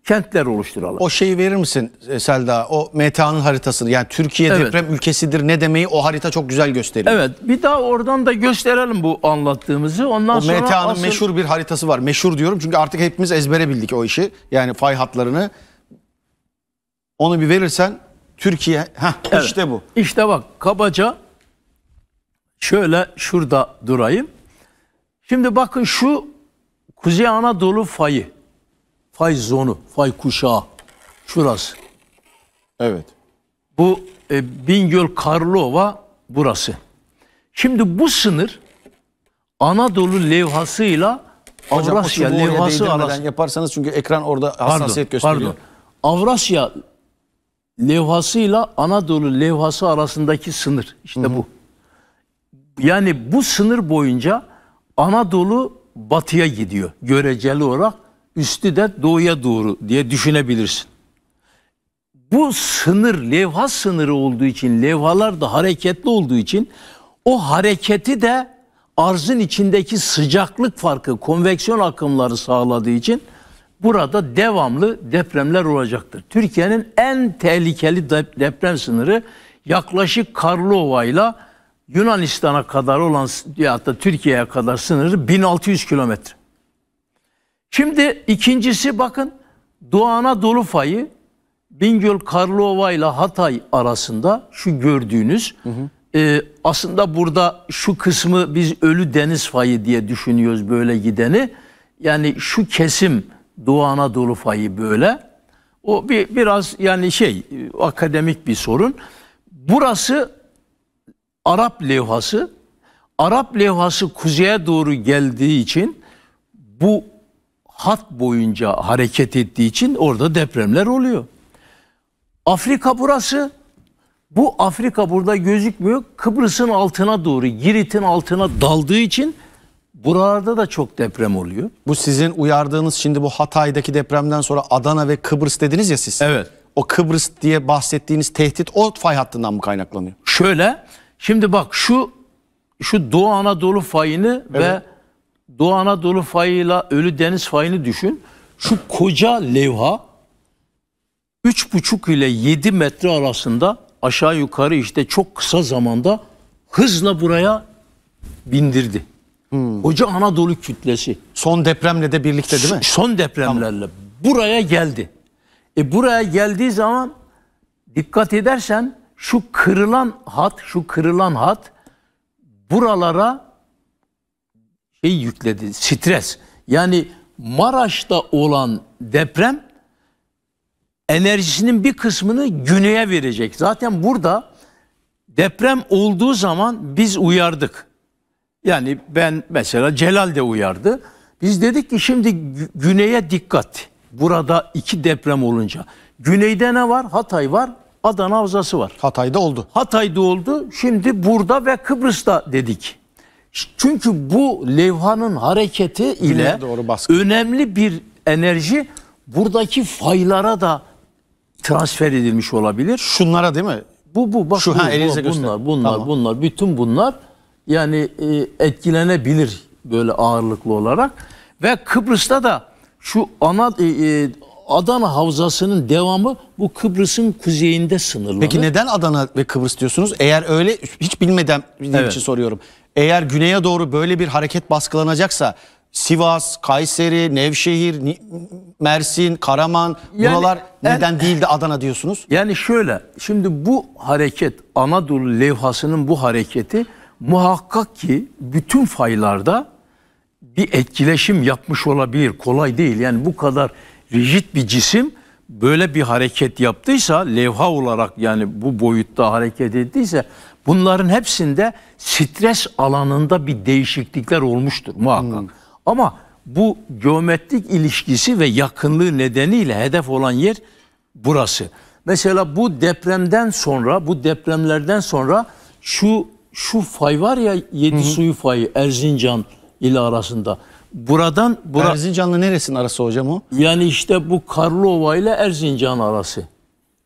kentler oluşturalım. O şeyi verir misin e, Selda? O MTA'nın haritasını yani Türkiye evet. deprem ülkesidir ne demeyi o harita çok güzel gösteriyor. Evet bir daha oradan da gösterelim bu anlattığımızı. Ondan o sonra MTA'nın asıl... meşhur bir haritası var. Meşhur diyorum çünkü artık hepimiz ezbere bildik o işi. Yani fay hatlarını. Onu bir verirsen Türkiye heh, evet. işte bu. İşte bak kabaca şöyle şurada durayım. Şimdi bakın şu Kuzey Anadolu fayı. Fay zonu, fay kuşağı. Şurası. Evet. Bu e, Bingöl Karlova burası. Şimdi bu sınır Anadolu levhasıyla Hocam, Avrasya levhası arasında yaparsanız çünkü ekran orada hassasiyet pardon, gösteriyor. Pardon. Avrasya levhasıyla Anadolu levhası arasındaki sınır işte Hı-hı. bu. Yani bu sınır boyunca Anadolu batıya gidiyor göreceli olarak üstü de doğuya doğru diye düşünebilirsin. Bu sınır levha sınırı olduğu için levhalar da hareketli olduğu için o hareketi de arzın içindeki sıcaklık farkı konveksiyon akımları sağladığı için burada devamlı depremler olacaktır. Türkiye'nin en tehlikeli deprem sınırı yaklaşık Karlova ile Yunanistan'a kadar olan ya da Türkiye'ye kadar sınırı 1600 kilometre. Şimdi ikincisi bakın Doğu Anadolu fayı Bingöl Karlova ile Hatay arasında şu gördüğünüz hı hı. E, aslında burada şu kısmı biz ölü deniz fayı diye düşünüyoruz böyle gideni. Yani şu kesim Doğu Anadolu fayı böyle. O bir biraz yani şey e, akademik bir sorun. Burası Arap levhası. Arap levhası kuzeye doğru geldiği için bu hat boyunca hareket ettiği için orada depremler oluyor. Afrika burası. Bu Afrika burada gözükmüyor. Kıbrıs'ın altına doğru, Girit'in altına daldığı için buralarda da çok deprem oluyor. Bu sizin uyardığınız şimdi bu Hatay'daki depremden sonra Adana ve Kıbrıs dediniz ya siz. Evet. O Kıbrıs diye bahsettiğiniz tehdit o fay hattından mı kaynaklanıyor? Şöyle Şimdi bak şu şu Doğu Anadolu fayını evet. ve Doğu Anadolu fayıyla Ölü Deniz fayını düşün. Şu koca levha 3,5 ile 7 metre arasında aşağı yukarı işte çok kısa zamanda hızla buraya bindirdi. Hmm. Koca Anadolu kütlesi. Son depremle de birlikte değil mi? Son depremlerle. Tamam. Buraya geldi. E buraya geldiği zaman dikkat edersen şu kırılan hat, şu kırılan hat buralara şey yükledi, stres. Yani Maraş'ta olan deprem enerjisinin bir kısmını güneye verecek. Zaten burada deprem olduğu zaman biz uyardık. Yani ben mesela Celal de uyardı. Biz dedik ki şimdi güneye dikkat. Burada iki deprem olunca. Güneyde ne var? Hatay var, Adana Havzası var. Hatay'da oldu. Hatay'da oldu. Şimdi burada ve Kıbrıs'ta dedik. Çünkü bu levhanın hareketi ile doğru önemli bir enerji buradaki faylara da transfer edilmiş olabilir. Şunlara değil mi? Bu bu bak Şu, bu, ha, bu, bunlar göster. bunlar tamam. bunlar bütün bunlar yani e, etkilenebilir böyle ağırlıklı olarak ve Kıbrıs'ta da şu ana e, e, Adana Havzası'nın devamı bu Kıbrıs'ın kuzeyinde sınırlı. Peki neden Adana ve Kıbrıs diyorsunuz? Eğer öyle hiç bilmeden bildiğim evet. için soruyorum. Eğer güneye doğru böyle bir hareket baskılanacaksa Sivas, Kayseri, Nevşehir, Mersin, Karaman yani, buralar neden en, değil Adana diyorsunuz? Yani şöyle şimdi bu hareket Anadolu levhasının bu hareketi muhakkak ki bütün faylarda bir etkileşim yapmış olabilir. Kolay değil yani bu kadar rigid bir cisim böyle bir hareket yaptıysa levha olarak yani bu boyutta hareket ettiyse bunların hepsinde stres alanında bir değişiklikler olmuştur muhakkak. Hmm. Ama bu geometrik ilişkisi ve yakınlığı nedeniyle hedef olan yer burası. Mesela bu depremden sonra, bu depremlerden sonra şu şu fay var ya yedi hı suyu fayı Erzincan ile arasında. Buradan bura... Erzincan'la neresinin arası hocam o? Yani işte bu Karlova ile Erzincan arası.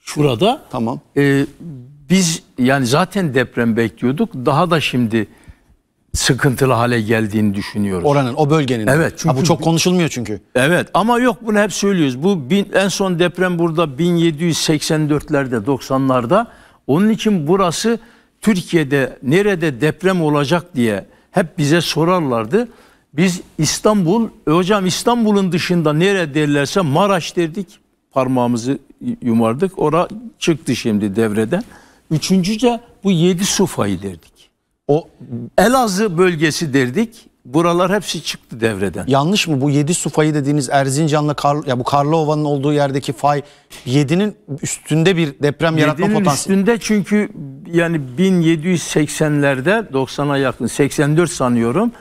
Şurada. Tamam. E, biz yani zaten deprem bekliyorduk. Daha da şimdi sıkıntılı hale geldiğini düşünüyoruz. Oranın, o bölgenin. Evet. Çünkü, ha, bu çok konuşulmuyor çünkü. Evet ama yok bunu hep söylüyoruz. Bu bin, en son deprem burada 1784'lerde, 90'larda. Onun için burası Türkiye'de nerede deprem olacak diye hep bize sorarlardı. Biz İstanbul, e hocam İstanbul'un dışında nere derlerse Maraş derdik. Parmağımızı yumardık. Ora çıktı şimdi devreden. Üçüncüce bu yedi sufayı derdik. O Elazığ bölgesi derdik. Buralar hepsi çıktı devreden. Yanlış mı bu yedi sufayı dediğiniz Erzincan'la Kar, ya bu Karlova'nın olduğu yerdeki fay yedi'nin üstünde bir deprem yaratma potansiyeli. Yedi'nin üstünde çünkü yani 1780'lerde 90'a yakın 84 sanıyorum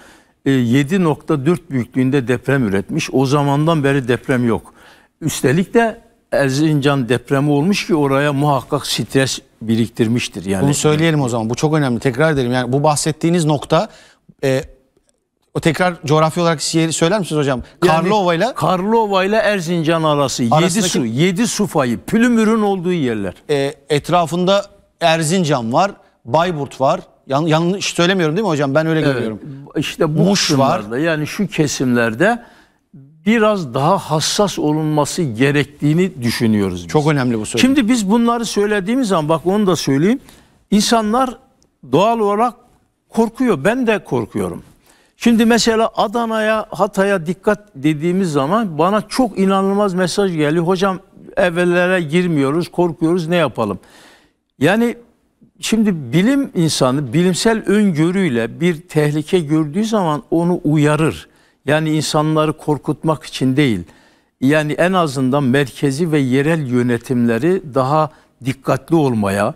7.4 e, büyüklüğünde deprem üretmiş. O zamandan beri deprem yok. Üstelik de Erzincan depremi olmuş ki oraya muhakkak stres biriktirmiştir. Yani. Bunu söyleyelim o zaman. Bu çok önemli. Tekrar edelim. Yani bu bahsettiğiniz nokta e, o tekrar coğrafya olarak yeri söyler misiniz hocam? Karlova ile Karlova ile Erzincan arası Arasındaki... su 7 su fayı Pülümür'ün olduğu yerler. E, etrafında Erzincan var, Bayburt var, Yan, yanlış söylemiyorum değil mi hocam? Ben öyle evet, görüyorum. İşte bu Muş var. yani şu kesimlerde biraz daha hassas olunması gerektiğini düşünüyoruz biz. Çok önemli bu söylem. Şimdi biz bunları söylediğimiz zaman bak onu da söyleyeyim. İnsanlar doğal olarak korkuyor. Ben de korkuyorum. Şimdi mesela Adana'ya, Hatay'a dikkat dediğimiz zaman bana çok inanılmaz mesaj geliyor Hocam Evlere girmiyoruz, korkuyoruz ne yapalım? Yani Şimdi bilim insanı bilimsel öngörüyle bir tehlike gördüğü zaman onu uyarır. Yani insanları korkutmak için değil. Yani en azından merkezi ve yerel yönetimleri daha dikkatli olmaya,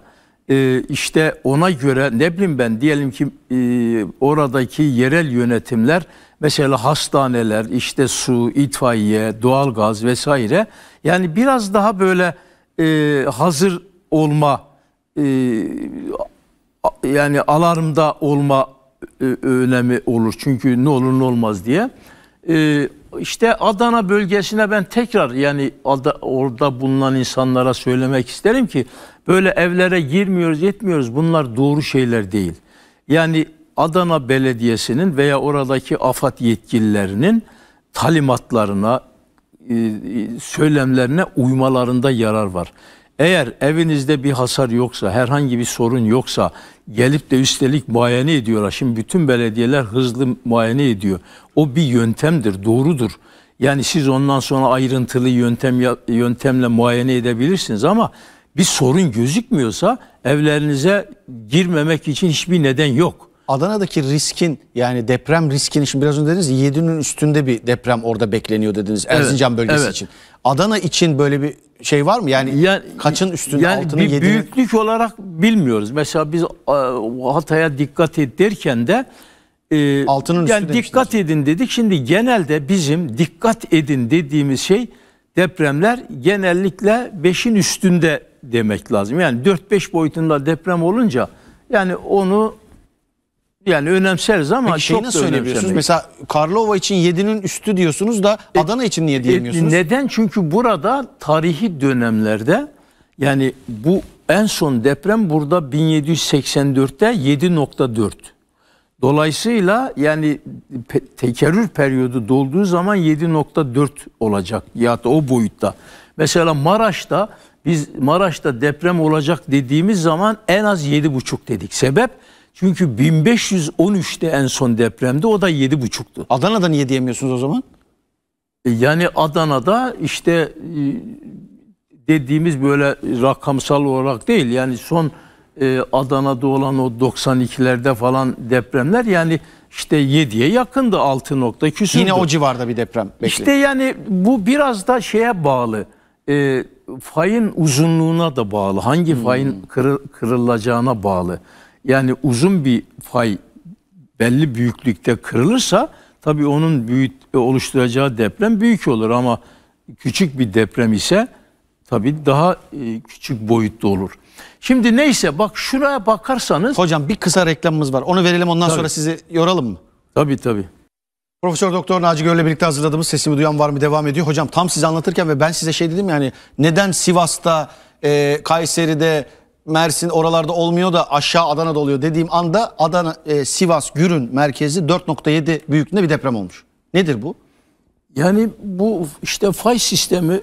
e, işte ona göre ne bileyim ben diyelim ki e, oradaki yerel yönetimler mesela hastaneler, işte su, itfaiye, doğalgaz vesaire yani biraz daha böyle e, hazır olma e, yani alarmda olma e, önemi olur. Çünkü ne olur ne olmaz diye. E, işte Adana bölgesine ben tekrar yani orada bulunan insanlara söylemek isterim ki böyle evlere girmiyoruz etmiyoruz bunlar doğru şeyler değil. Yani Adana Belediyesi'nin veya oradaki AFAD yetkililerinin talimatlarına, e, e, söylemlerine uymalarında yarar var. Eğer evinizde bir hasar yoksa, herhangi bir sorun yoksa gelip de üstelik muayene ediyorlar. Şimdi bütün belediyeler hızlı muayene ediyor. O bir yöntemdir, doğrudur. Yani siz ondan sonra ayrıntılı yöntem yöntemle muayene edebilirsiniz ama bir sorun gözükmüyorsa evlerinize girmemek için hiçbir neden yok. Adana'daki riskin yani deprem riskini şimdi biraz önce dediniz 7'nin üstünde bir deprem orada bekleniyor dediniz evet, Erzincan bölgesi evet. için. Adana için böyle bir şey var mı? Yani, yani kaçın üstünde yani altını bir yedinin... büyüklük olarak bilmiyoruz. Mesela biz e, Hatay'a dikkat ederken de e, altının yani dikkat demişler. Şey. edin dedik. Şimdi genelde bizim dikkat edin dediğimiz şey depremler genellikle 5'in üstünde demek lazım. Yani 4-5 boyutunda deprem olunca yani onu yani önemseriz ama Peki çok da nasıl önemsemiyoruz. Mesela Karlova için 7'nin üstü diyorsunuz da e, Adana için niye e, diyemiyorsunuz? E, neden? Çünkü burada tarihi dönemlerde yani bu en son deprem burada 1784'te 7.4. Dolayısıyla yani pe tekerrür periyodu dolduğu zaman 7.4 olacak ya da o boyutta. Mesela Maraş'ta biz Maraş'ta deprem olacak dediğimiz zaman en az 7.5 dedik. Sebep? Çünkü 1513'te en son depremde o da 7,5'tu. Adana'da niye diyemiyorsunuz o zaman? E, yani Adana'da işte e, dediğimiz böyle rakamsal olarak değil. Yani son e, Adana'da olan o 92'lerde falan depremler yani işte 7'ye yakındı 6 nokta küsürdü. Yine o civarda bir deprem. Bekle. İşte yani bu biraz da şeye bağlı. E, fayın uzunluğuna da bağlı. Hangi hmm. fayın kırı, kırılacağına bağlı yani uzun bir fay belli büyüklükte kırılırsa tabii onun büyüt, e, oluşturacağı deprem büyük olur ama küçük bir deprem ise tabii daha e, küçük boyutta olur. Şimdi neyse bak şuraya bakarsanız... Hocam bir kısa reklamımız var. Onu verelim ondan tabii. sonra sizi yoralım mı? Tabii tabii. Profesör Doktor Naci Gör'le birlikte hazırladığımız Sesimi Duyan Var mı devam ediyor. Hocam tam size anlatırken ve ben size şey dedim yani neden Sivas'ta, e, Kayseri'de, Mersin oralarda olmuyor da aşağı Adana'da oluyor dediğim anda Adana, e, Sivas, Gürün merkezi 4.7 büyüklüğünde bir deprem olmuş. Nedir bu? Yani bu işte fay sistemi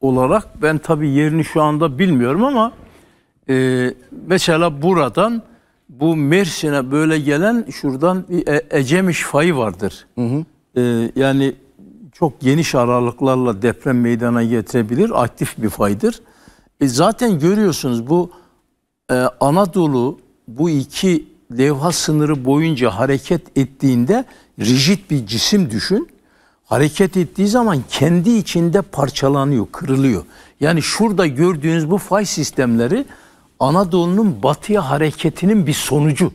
olarak ben tabii yerini şu anda bilmiyorum ama e, mesela buradan bu Mersin'e böyle gelen şuradan bir e, Ecemiş fayı vardır. Hı hı. E, yani çok geniş aralıklarla deprem meydana getirebilir. Aktif bir faydır. E, zaten görüyorsunuz bu ee, Anadolu bu iki levha sınırı boyunca hareket ettiğinde rigid bir cisim düşün. Hareket ettiği zaman kendi içinde parçalanıyor, kırılıyor. Yani şurada gördüğünüz bu fay sistemleri Anadolu'nun batıya hareketinin bir sonucu.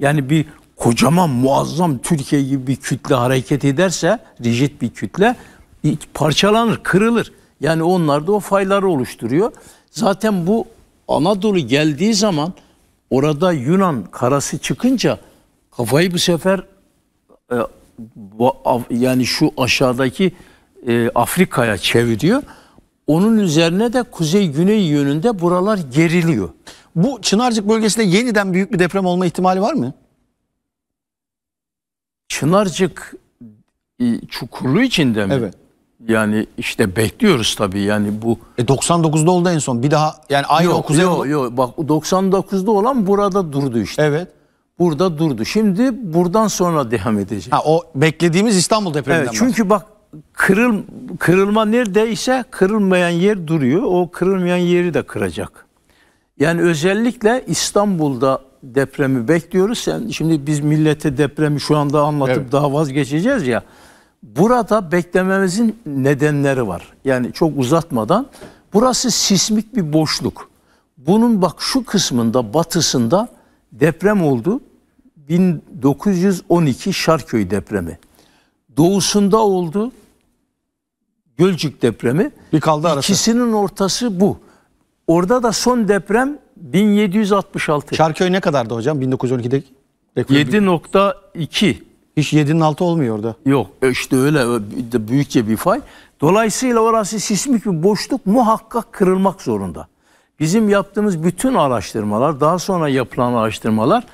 Yani bir kocaman muazzam Türkiye gibi bir kütle hareket ederse rigid bir kütle parçalanır, kırılır. Yani onlar da o fayları oluşturuyor. Zaten bu Anadolu geldiği zaman orada Yunan karası çıkınca kafayı bu sefer e, yani şu aşağıdaki e, Afrika'ya çeviriyor. Onun üzerine de kuzey-güney yönünde buralar geriliyor. Bu Çınarcık bölgesinde yeniden büyük bir deprem olma ihtimali var mı? Çınarcık e, çukurlu içinde mi? Evet. Yani işte bekliyoruz tabii yani bu. E 99'da oldu en son. Bir daha yani aynı yok, o kuzey. Yok yok bak 99'da olan burada durdu işte. Evet. Burada durdu. Şimdi buradan sonra devam edecek. Ha, o beklediğimiz İstanbul depreminden evet, Çünkü bak kırıl, kırılma neredeyse kırılmayan yer duruyor. O kırılmayan yeri de kıracak. Yani özellikle İstanbul'da depremi bekliyoruz. Yani şimdi biz millete depremi şu anda anlatıp evet. daha vazgeçeceğiz ya. Burada beklememizin nedenleri var. Yani çok uzatmadan burası sismik bir boşluk. Bunun bak şu kısmında batısında deprem oldu. 1912 Şarköy depremi. Doğusunda oldu Gölcük depremi. Bir kaldı arası. İkisinin ortası bu. Orada da son deprem 1766. Şarköy ne kadardı hocam 1912'de? 7.2 hiç 7'nin altı olmuyor orada. Yok e, işte öyle büyükçe bir fay. Dolayısıyla orası sismik bir boşluk muhakkak kırılmak zorunda. Bizim yaptığımız bütün araştırmalar, daha sonra yapılan araştırmalar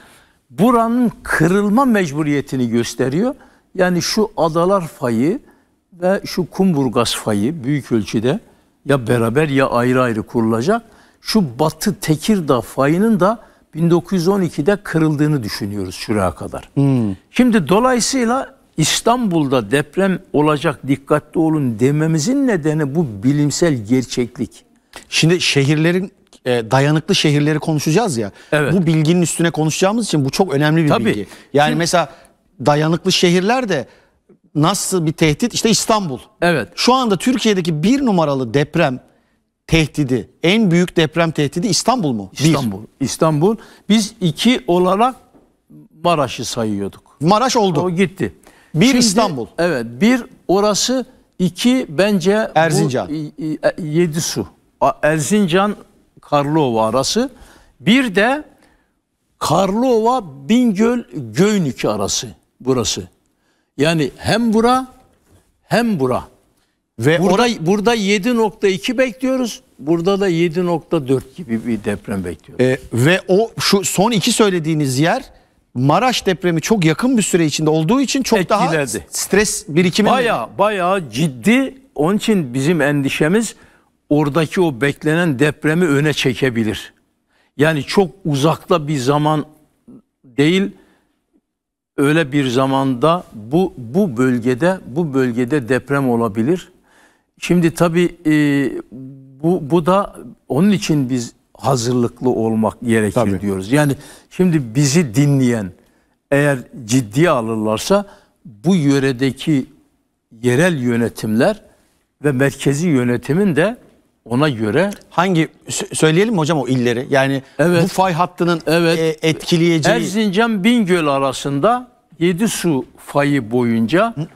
buranın kırılma mecburiyetini gösteriyor. Yani şu adalar fayı ve şu kumburgaz fayı büyük ölçüde ya beraber ya ayrı ayrı kurulacak. Şu batı Tekirdağ fayının da 1912'de kırıldığını düşünüyoruz şuraya kadar. Hmm. Şimdi dolayısıyla İstanbul'da deprem olacak dikkatli olun dememizin nedeni bu bilimsel gerçeklik. Şimdi şehirlerin e, dayanıklı şehirleri konuşacağız ya. Evet. Bu bilginin üstüne konuşacağımız için bu çok önemli bir Tabii. bilgi. Yani Şimdi, mesela dayanıklı şehirler de nasıl bir tehdit? İşte İstanbul. Evet. Şu anda Türkiye'deki bir numaralı deprem tehdidi, en büyük deprem tehdidi İstanbul mu? İstanbul. Bir. İstanbul. Biz iki olarak Maraş'ı sayıyorduk. Maraş oldu. O gitti. Bir Şimdi, İstanbul. Evet. Bir orası, iki bence Erzincan. E, yedi su. Erzincan Karlova arası. Bir de Karlova Bingöl Göynük arası burası. Yani hem bura hem bura. Ve burada, oray, burada 7.2 bekliyoruz. Burada da 7.4 gibi bir deprem bekliyoruz. E, ve o şu son iki söylediğiniz yer Maraş depremi çok yakın bir süre içinde olduğu için çok Etkiledi. daha stres birikimi baya baya ciddi. Onun için bizim endişemiz oradaki o beklenen depremi öne çekebilir. Yani çok uzakta bir zaman değil öyle bir zamanda bu bu bölgede bu bölgede deprem olabilir. Şimdi tabii e, bu, bu da onun için biz hazırlıklı olmak gerekir tabii. diyoruz. Yani şimdi bizi dinleyen eğer ciddiye alırlarsa bu yöredeki yerel yönetimler ve merkezi yönetimin de ona göre hangi söyleyelim mi hocam o illeri yani evet, bu fay hattının evet, e, etkileyeceği Erzincan Bingöl arasında 7 su fayı boyunca Hı?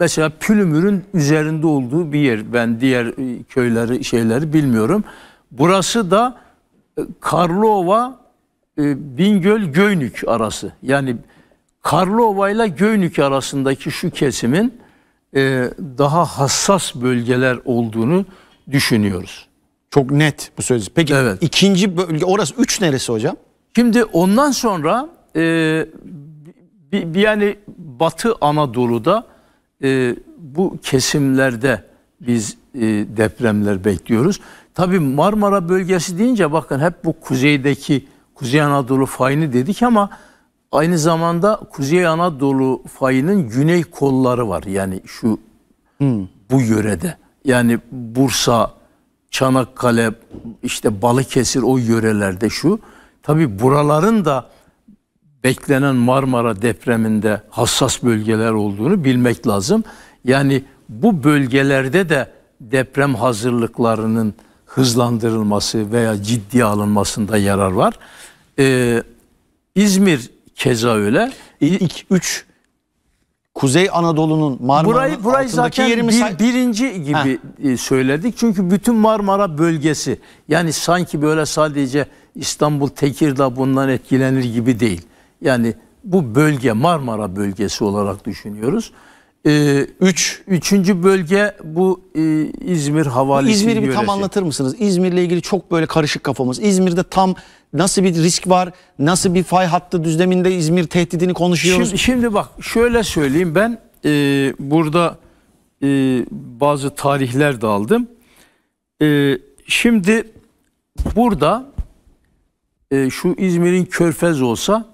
mesela Pülümür'ün üzerinde olduğu bir yer. Ben diğer e, köyleri şeyleri bilmiyorum. Burası da e, Karlova e, Bingöl Göynük arası. Yani Karlova ile Göynük arasındaki şu kesimin daha hassas bölgeler olduğunu düşünüyoruz. Çok net bu söz. Peki evet. ikinci bölge orası üç neresi hocam? Şimdi ondan sonra e, bir, bir yani Batı Anadolu'da e, bu kesimlerde biz e, depremler bekliyoruz. Tabii Marmara bölgesi deyince bakın hep bu kuzeydeki Kuzey Anadolu fayını dedik ama aynı zamanda Kuzey Anadolu fayının güney kolları var. Yani şu hmm. bu yörede. Yani Bursa, Çanakkale, işte Balıkesir o yörelerde şu. Tabii buraların da beklenen Marmara depreminde hassas bölgeler olduğunu bilmek lazım. Yani bu bölgelerde de deprem hazırlıklarının hızlandırılması veya ciddiye alınmasında yarar var. Ee, İzmir keza öyle. İlk üç Kuzey Anadolu'nun Marmara'nın burayı, burayı zaten yerimi... bir, birinci gibi Heh. E, söyledik. Çünkü bütün Marmara bölgesi yani sanki böyle sadece İstanbul Tekirdağ bundan etkilenir gibi değil. Yani bu bölge Marmara bölgesi olarak düşünüyoruz. Ee, üç. Üçüncü bölge bu e, İzmir Havalisi. İzmir'i bir tam anlatır mısınız? İzmir'le ilgili çok böyle karışık kafamız. İzmir'de tam nasıl bir risk var? Nasıl bir fay hattı düzleminde İzmir tehdidini konuşuyoruz? Şimdi, şimdi bak şöyle söyleyeyim ben e, burada e, bazı tarihler de aldım. E, şimdi burada e, şu İzmir'in körfez olsa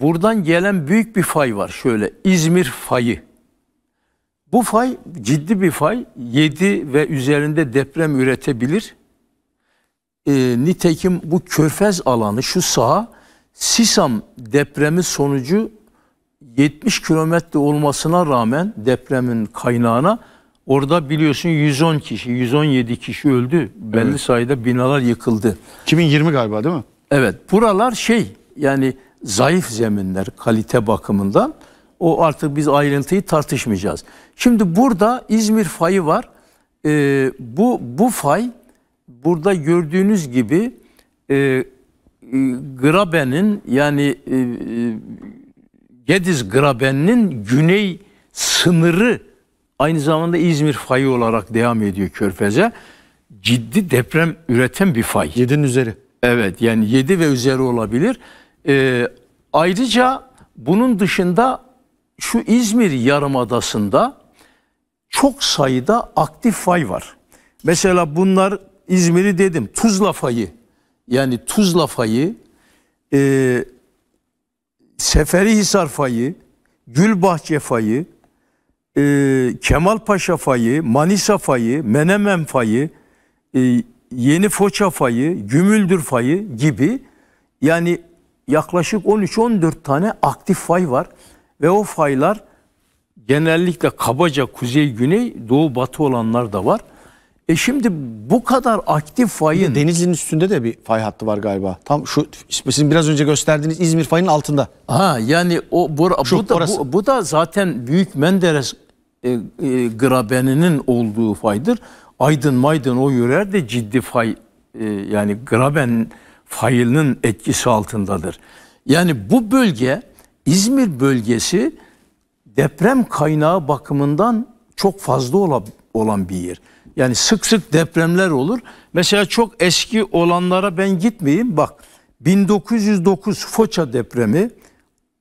buradan gelen büyük bir fay var şöyle İzmir fayı. Bu fay ciddi bir fay 7 ve üzerinde deprem üretebilir. E, nitekim bu körfez alanı şu saha Sisam depremi sonucu 70 kilometre olmasına rağmen depremin kaynağına orada biliyorsun 110 kişi 117 kişi öldü. Belli evet. sayıda binalar yıkıldı. 2020 galiba değil mi? Evet buralar şey yani zayıf zeminler kalite bakımından. O artık biz ayrıntıyı tartışmayacağız. Şimdi burada İzmir fayı var. Ee, bu, bu fay burada gördüğünüz gibi e, e Graben'in yani e, e, Gediz Graben'in güney sınırı aynı zamanda İzmir fayı olarak devam ediyor Körfez'e. Ciddi deprem üreten bir fay. 7'nin üzeri. Evet yani 7 ve üzeri olabilir. E, ayrıca bunun dışında şu İzmir Yarımadası'nda çok sayıda aktif fay var. Mesela bunlar İzmir'i dedim Tuzla fayı yani Tuzla fayı, e, Seferihisar fayı, Gülbahçe fayı, e, Kemalpaşa fayı, Manisa fayı, Menemen fayı, e, Yeni Foça fayı, Gümüldür fayı gibi yani yaklaşık 13-14 tane aktif fay var ve o faylar genellikle kabaca kuzey, güney, doğu, batı olanlar da var. E şimdi bu kadar aktif fayın... Denizli'nin üstünde de bir fay hattı var galiba. Tam şu sizin biraz önce gösterdiğiniz İzmir fayının altında. Ha yani o bu, şu, bu, da, bu, bu da zaten Büyük Menderes e, e, grabeninin olduğu faydır. Aydın Maydın o yörelerde ciddi fay e, yani graben failinin etkisi altındadır. Yani bu bölge İzmir bölgesi deprem kaynağı bakımından çok fazla olan bir yer. Yani sık sık depremler olur. Mesela çok eski olanlara ben gitmeyeyim. Bak 1909 Foça depremi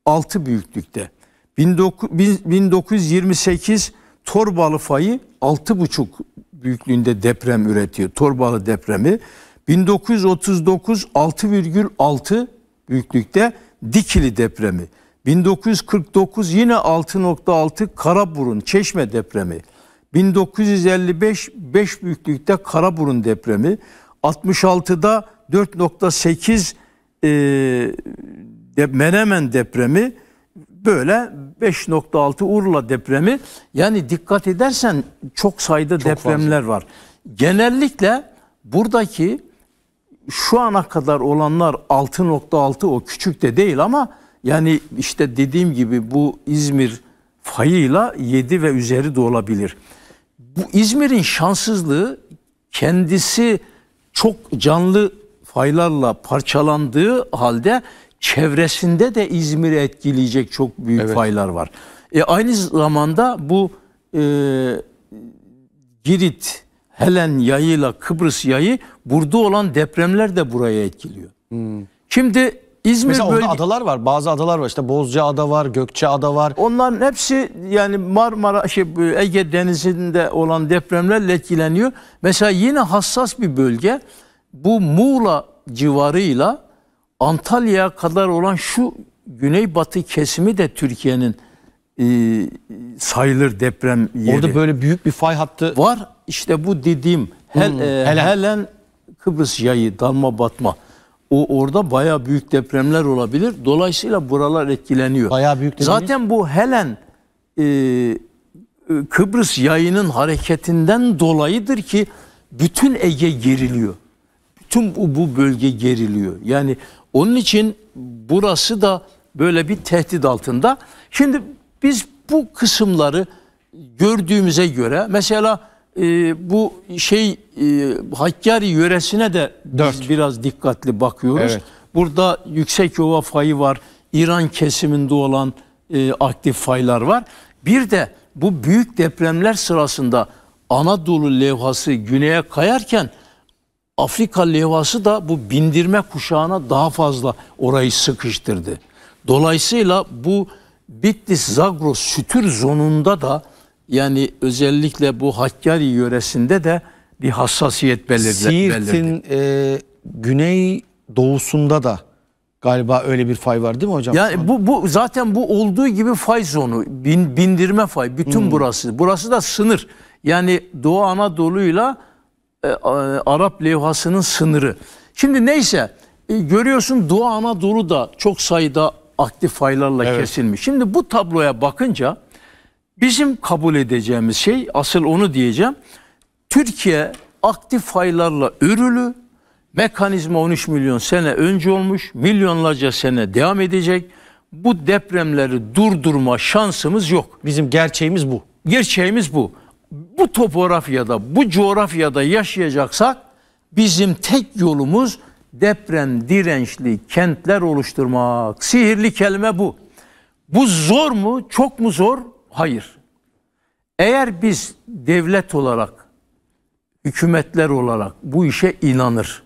6 büyüklükte. 1928 Torbalı fayı 6,5 büyüklüğünde deprem üretiyor. Torbalı depremi. 1939 6,6 büyüklükte Dikili depremi. 1949 yine 6.6 Karaburun Çeşme depremi. 1955 5 büyüklükte Karaburun depremi. 66'da 4.8 e, Menemen depremi böyle 5.6 Urla depremi yani dikkat edersen çok sayıda çok depremler fazla. var. Genellikle buradaki şu ana kadar olanlar 6.6 o küçük de değil ama yani işte dediğim gibi bu İzmir fayıyla 7 ve üzeri de olabilir. Bu İzmir'in şanssızlığı kendisi çok canlı faylarla parçalandığı halde çevresinde de İzmir'i etkileyecek çok büyük evet. faylar var. E aynı zamanda bu e, Girit, Helen yayıyla Kıbrıs yayı burada olan depremler de buraya etkiliyor. Hmm. Şimdi İzmir Mesela bölge... adalar var. Bazı adalar var. İşte Bozcaada var, Gökçeada var. Onların hepsi yani Marmara şey Ege Denizi'nde olan depremlerle etkileniyor. Mesela yine hassas bir bölge bu Muğla civarıyla Antalya'ya kadar olan şu güneybatı kesimi de Türkiye'nin e, sayılır deprem yeri. Orada böyle büyük bir fay hattı var işte bu dediğim hel, hmm, e, helen. helen Kıbrıs yayı dalma batma. O orada baya büyük depremler olabilir. Dolayısıyla buralar etkileniyor. Baya büyük dediğimiz... Zaten bu helen e, e, Kıbrıs yayının hareketinden dolayıdır ki bütün Ege geriliyor. Bütün bu, bu bölge geriliyor. Yani onun için burası da böyle bir tehdit altında. Şimdi biz bu kısımları gördüğümüze göre mesela e, bu şey e, Hakkari yöresine de Dört. biz biraz dikkatli bakıyoruz. Evet. Burada yüksek ova fayı var. İran kesiminde olan e, aktif faylar var. Bir de bu büyük depremler sırasında Anadolu levhası güneye kayarken Afrika levhası da bu bindirme kuşağına daha fazla orayı sıkıştırdı. Dolayısıyla bu Bitlis Zagros sütür zonunda da yani özellikle bu Hakkari yöresinde de bir hassasiyet belirledi. Siirt'in e, güney doğusunda da galiba öyle bir fay var değil mi hocam? Yani bu, bu zaten bu olduğu gibi fay zonu, bin, bindirme fay, bütün hmm. burası. Burası da sınır. Yani Doğu Anadolu'yla e, Arap levhasının sınırı. Şimdi neyse e, görüyorsun Doğu Anadolu da çok sayıda aktif faylarla evet. kesilmiş. Şimdi bu tabloya bakınca Bizim kabul edeceğimiz şey asıl onu diyeceğim. Türkiye aktif faylarla örülü. Mekanizma 13 milyon sene önce olmuş. Milyonlarca sene devam edecek. Bu depremleri durdurma şansımız yok. Bizim gerçeğimiz bu. Gerçeğimiz bu. Bu topografyada, bu coğrafyada yaşayacaksak bizim tek yolumuz deprem dirençli kentler oluşturmak. Sihirli kelime bu. Bu zor mu? Çok mu zor? Hayır. Eğer biz devlet olarak, hükümetler olarak bu işe inanır,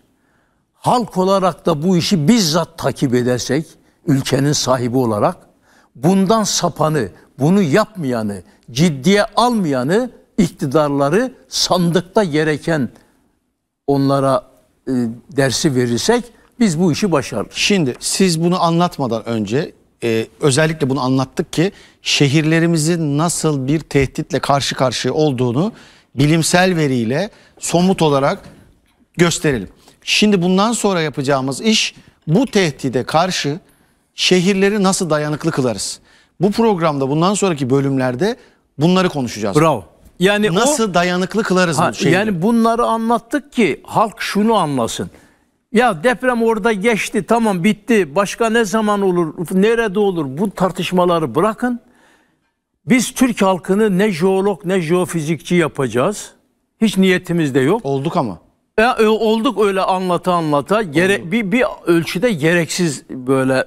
halk olarak da bu işi bizzat takip edersek, ülkenin sahibi olarak, bundan sapanı, bunu yapmayanı, ciddiye almayanı, iktidarları sandıkta gereken onlara e, dersi verirsek biz bu işi başarırız. Şimdi siz bunu anlatmadan önce e, özellikle bunu anlattık ki şehirlerimizin nasıl bir tehditle karşı karşıya olduğunu bilimsel veriyle somut olarak gösterelim. Şimdi bundan sonra yapacağımız iş bu tehdide karşı şehirleri nasıl dayanıklı kılarız? Bu programda bundan sonraki bölümlerde bunları konuşacağız. Bravo. Yani nasıl o, dayanıklı kılarız ha, bu şehri? Yani bunları anlattık ki halk şunu anlasın. Ya deprem orada geçti tamam bitti başka ne zaman olur nerede olur bu tartışmaları bırakın. Biz Türk halkını ne jeolog ne jeofizikçi yapacağız. Hiç niyetimiz de yok. Olduk ama. Ya, e, e, olduk öyle anlata anlata. Gere, bir, bir ölçüde gereksiz böyle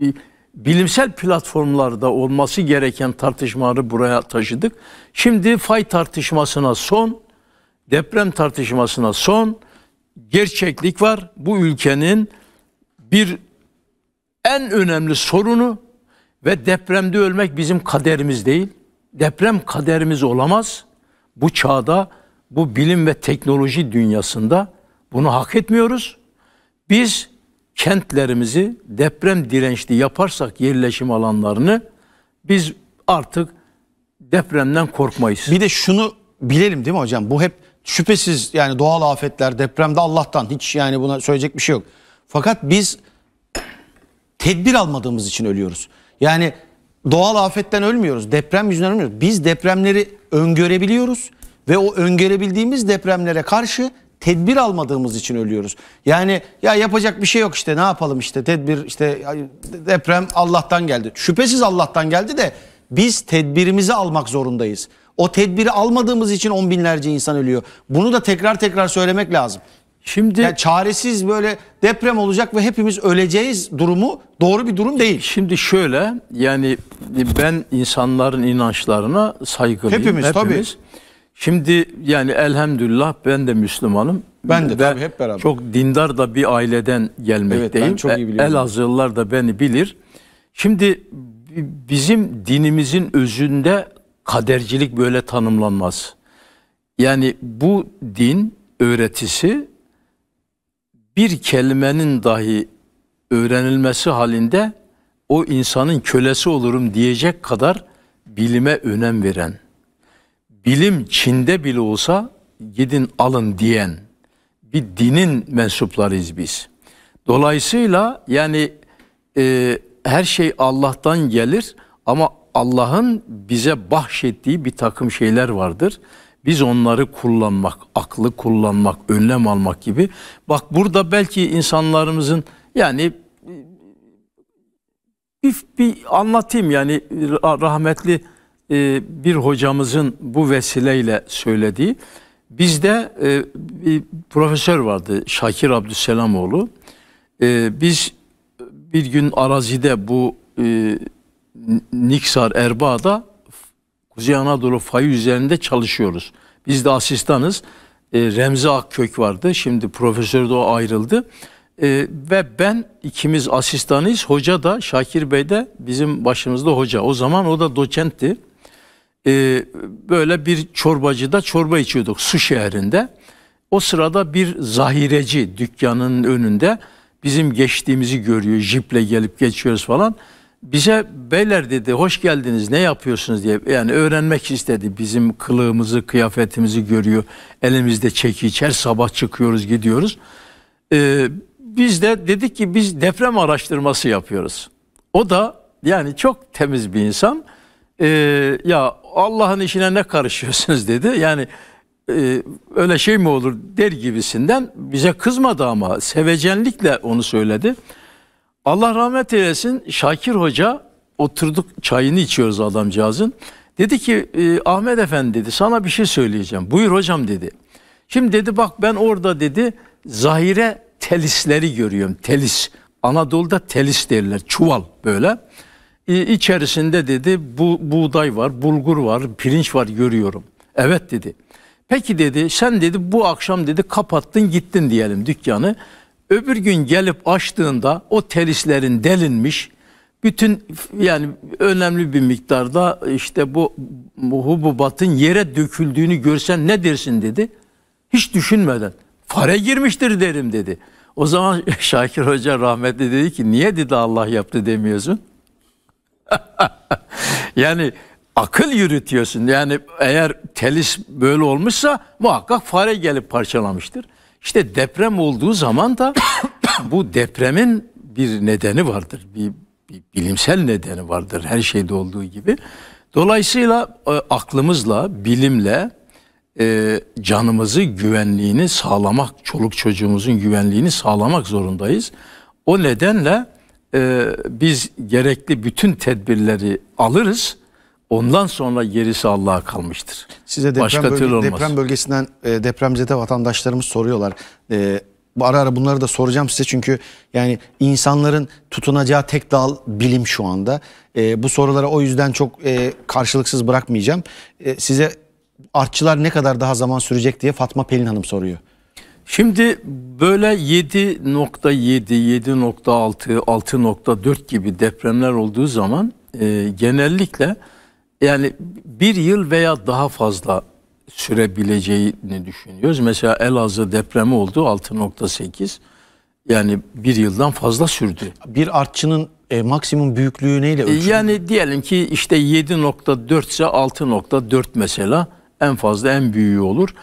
bir, bilimsel platformlarda olması gereken tartışmaları buraya taşıdık. Şimdi fay tartışmasına son, deprem tartışmasına son gerçeklik var. Bu ülkenin bir en önemli sorunu ve depremde ölmek bizim kaderimiz değil. Deprem kaderimiz olamaz. Bu çağda, bu bilim ve teknoloji dünyasında bunu hak etmiyoruz. Biz kentlerimizi deprem dirençli yaparsak yerleşim alanlarını biz artık depremden korkmayız. Bir de şunu bilelim değil mi hocam? Bu hep Şüphesiz yani doğal afetler, depremde Allah'tan hiç yani buna söyleyecek bir şey yok. Fakat biz tedbir almadığımız için ölüyoruz. Yani doğal afetten ölmüyoruz. Deprem yüzünden ölmüyoruz. Biz depremleri öngörebiliyoruz ve o öngörebildiğimiz depremlere karşı tedbir almadığımız için ölüyoruz. Yani ya yapacak bir şey yok işte ne yapalım işte tedbir işte deprem Allah'tan geldi. Şüphesiz Allah'tan geldi de biz tedbirimizi almak zorundayız. O tedbiri almadığımız için on binlerce insan ölüyor. Bunu da tekrar tekrar söylemek lazım. Şimdi yani çaresiz böyle deprem olacak ve hepimiz öleceğiz durumu doğru bir durum değil. Şimdi şöyle yani ben insanların inançlarına saygılıyım. Hepimiz, hepimiz. tabii. Şimdi yani elhamdülillah ben de Müslümanım. Ben de Ve tabii hep beraber. Çok dindar da bir aileden gelmekteyim. Evet, ben çok iyi biliyorum. Elazığlılar da beni bilir. Şimdi bizim dinimizin özünde kadercilik böyle tanımlanmaz. Yani bu din öğretisi bir kelimenin dahi öğrenilmesi halinde o insanın kölesi olurum diyecek kadar bilime önem veren, bilim Çin'de bile olsa gidin alın diyen bir dinin mensuplarıyız biz. Dolayısıyla yani e, her şey Allah'tan gelir ama Allah'ın bize bahşettiği bir takım şeyler vardır. Biz onları kullanmak, aklı kullanmak, önlem almak gibi. Bak burada belki insanlarımızın yani bir, e, bir anlatayım yani rahmetli e, bir hocamızın bu vesileyle söylediği. Bizde e, bir profesör vardı Şakir Abdüselamoğlu. Biz bir gün arazide bu Niksar, Erbaa'da Kuzey Anadolu fayı üzerinde çalışıyoruz. Biz de asistanız. E, Remzi Akkök vardı. Şimdi profesör de o ayrıldı. E, ve ben ikimiz asistanıyız. Hoca da Şakir Bey de bizim başımızda hoca. O zaman o da doçentti. E, böyle bir çorbacıda çorba içiyorduk Su şehrinde. O sırada bir zahireci dükkanın önünde bizim geçtiğimizi görüyor. Jiple gelip geçiyoruz falan bize beyler dedi hoş geldiniz ne yapıyorsunuz diye yani öğrenmek istedi bizim kılığımızı kıyafetimizi görüyor elimizde çekiç her sabah çıkıyoruz gidiyoruz ee, biz de dedik ki biz deprem araştırması yapıyoruz o da yani çok temiz bir insan ee, ya Allah'ın işine ne karışıyorsunuz dedi yani e, öyle şey mi olur der gibisinden bize kızmadı ama sevecenlikle onu söyledi. Allah rahmet eylesin Şakir Hoca oturduk çayını içiyoruz adamcağızın. Dedi ki e, Ahmet Efendi dedi sana bir şey söyleyeceğim. Buyur hocam dedi. Şimdi dedi bak ben orada dedi zahire telisleri görüyorum. Telis. Anadolu'da telis derler. Çuval böyle. E, içerisinde dedi bu buğday var, bulgur var, pirinç var görüyorum. Evet dedi. Peki dedi sen dedi bu akşam dedi kapattın gittin diyelim dükkanı. Öbür gün gelip açtığında o telislerin delinmiş bütün yani önemli bir miktarda işte bu, bu hububatın yere döküldüğünü görsen ne dersin dedi. Hiç düşünmeden fare girmiştir derim dedi. O zaman Şakir Hoca rahmetli dedi ki niye dedi Allah yaptı demiyorsun? yani akıl yürütüyorsun. Yani eğer telis böyle olmuşsa muhakkak fare gelip parçalamıştır. İşte deprem olduğu zaman da bu depremin bir nedeni vardır. Bir, bir bilimsel nedeni vardır her şeyde olduğu gibi. Dolayısıyla e, aklımızla, bilimle e, canımızı, güvenliğini sağlamak, çoluk çocuğumuzun güvenliğini sağlamak zorundayız. O nedenle e, biz gerekli bütün tedbirleri alırız Ondan sonra gerisi Allah'a kalmıştır. Size deprem, Başka bölge, olmaz. deprem bölgesinden e, depremzede vatandaşlarımız soruyorlar. E, ara ara bunları da soracağım size çünkü yani insanların tutunacağı tek dal bilim şu anda. E, bu sorulara o yüzden çok e, karşılıksız bırakmayacağım. E, size artçılar ne kadar daha zaman sürecek diye Fatma Pelin Hanım soruyor. Şimdi böyle 7.7, 7.6, 6.4 gibi depremler olduğu zaman e, genellikle yani bir yıl veya daha fazla sürebileceğini düşünüyoruz. Mesela Elazığ depremi oldu 6.8. Yani bir yıldan fazla sürdü. Bir artçının e, maksimum büyüklüğü neyle ölçülüyor? Yani diyelim ki işte 7.4 ise 6.4 mesela en fazla en büyüğü olur.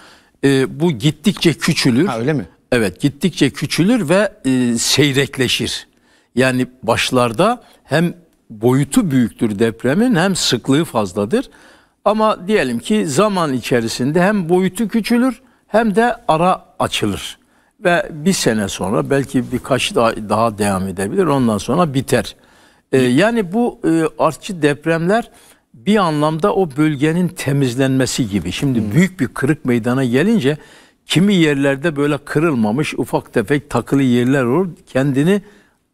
E, bu gittikçe küçülür. Ha öyle mi? Evet gittikçe küçülür ve e, seyrekleşir. Yani başlarda hem boyutu büyüktür depremin hem sıklığı fazladır. Ama diyelim ki zaman içerisinde hem boyutu küçülür hem de ara açılır. Ve bir sene sonra belki birkaç daha, daha devam edebilir ondan sonra biter. Ee, yani bu e, artçı depremler bir anlamda o bölgenin temizlenmesi gibi. Şimdi hmm. büyük bir kırık meydana gelince kimi yerlerde böyle kırılmamış ufak tefek takılı yerler olur. Kendini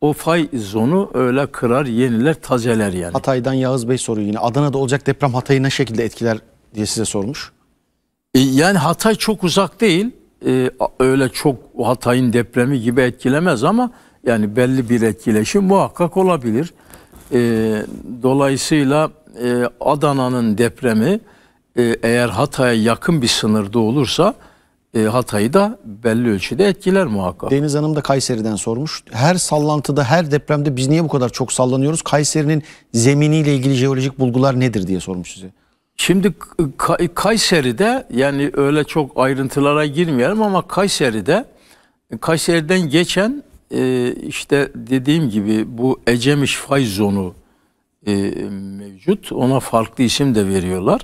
o fay zonu öyle kırar, yeniler, tazeler yani. Hatay'dan Yağız Bey soruyor yine. Adana'da olacak deprem Hatay'ı ne şekilde etkiler diye size sormuş. E, yani Hatay çok uzak değil. E, öyle çok Hatay'ın depremi gibi etkilemez ama yani belli bir etkileşim muhakkak olabilir. E, dolayısıyla e, Adana'nın depremi e, eğer Hatay'a yakın bir sınırda olursa e, Hatay'ı da belli ölçüde etkiler muhakkak. Deniz Hanım da Kayseri'den sormuş. Her sallantıda, her depremde biz niye bu kadar çok sallanıyoruz? Kayseri'nin zeminiyle ilgili jeolojik bulgular nedir diye sormuş size. Şimdi Kayseri'de yani öyle çok ayrıntılara girmeyelim ama Kayseri'de Kayseri'den geçen e, işte dediğim gibi bu Ecemiş fay zonu e, mevcut. Ona farklı isim de veriyorlar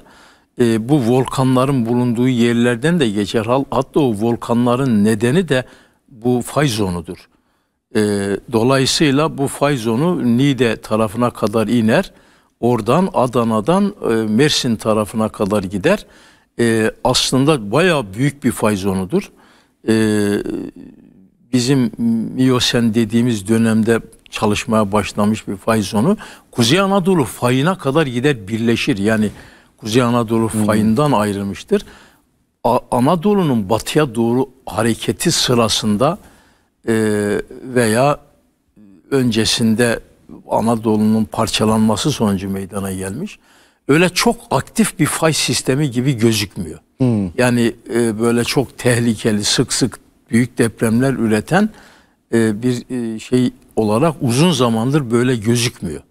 e, bu volkanların bulunduğu yerlerden de geçer. Hatta o volkanların nedeni de bu fay zonudur. E, dolayısıyla bu fay zonu Niğde tarafına kadar iner. Oradan Adana'dan e, Mersin tarafına kadar gider. E, aslında baya büyük bir fay zonudur. E, bizim Miyosen dediğimiz dönemde çalışmaya başlamış bir fay zonu. Kuzey Anadolu fayına kadar gider birleşir. Yani Kuzey Anadolu fayından hmm. ayrılmıştır. A Anadolu'nun batıya doğru hareketi sırasında e, veya öncesinde Anadolu'nun parçalanması sonucu meydana gelmiş. Öyle çok aktif bir fay sistemi gibi gözükmüyor. Hmm. Yani e, böyle çok tehlikeli, sık sık büyük depremler üreten e, bir e, şey olarak uzun zamandır böyle gözükmüyor.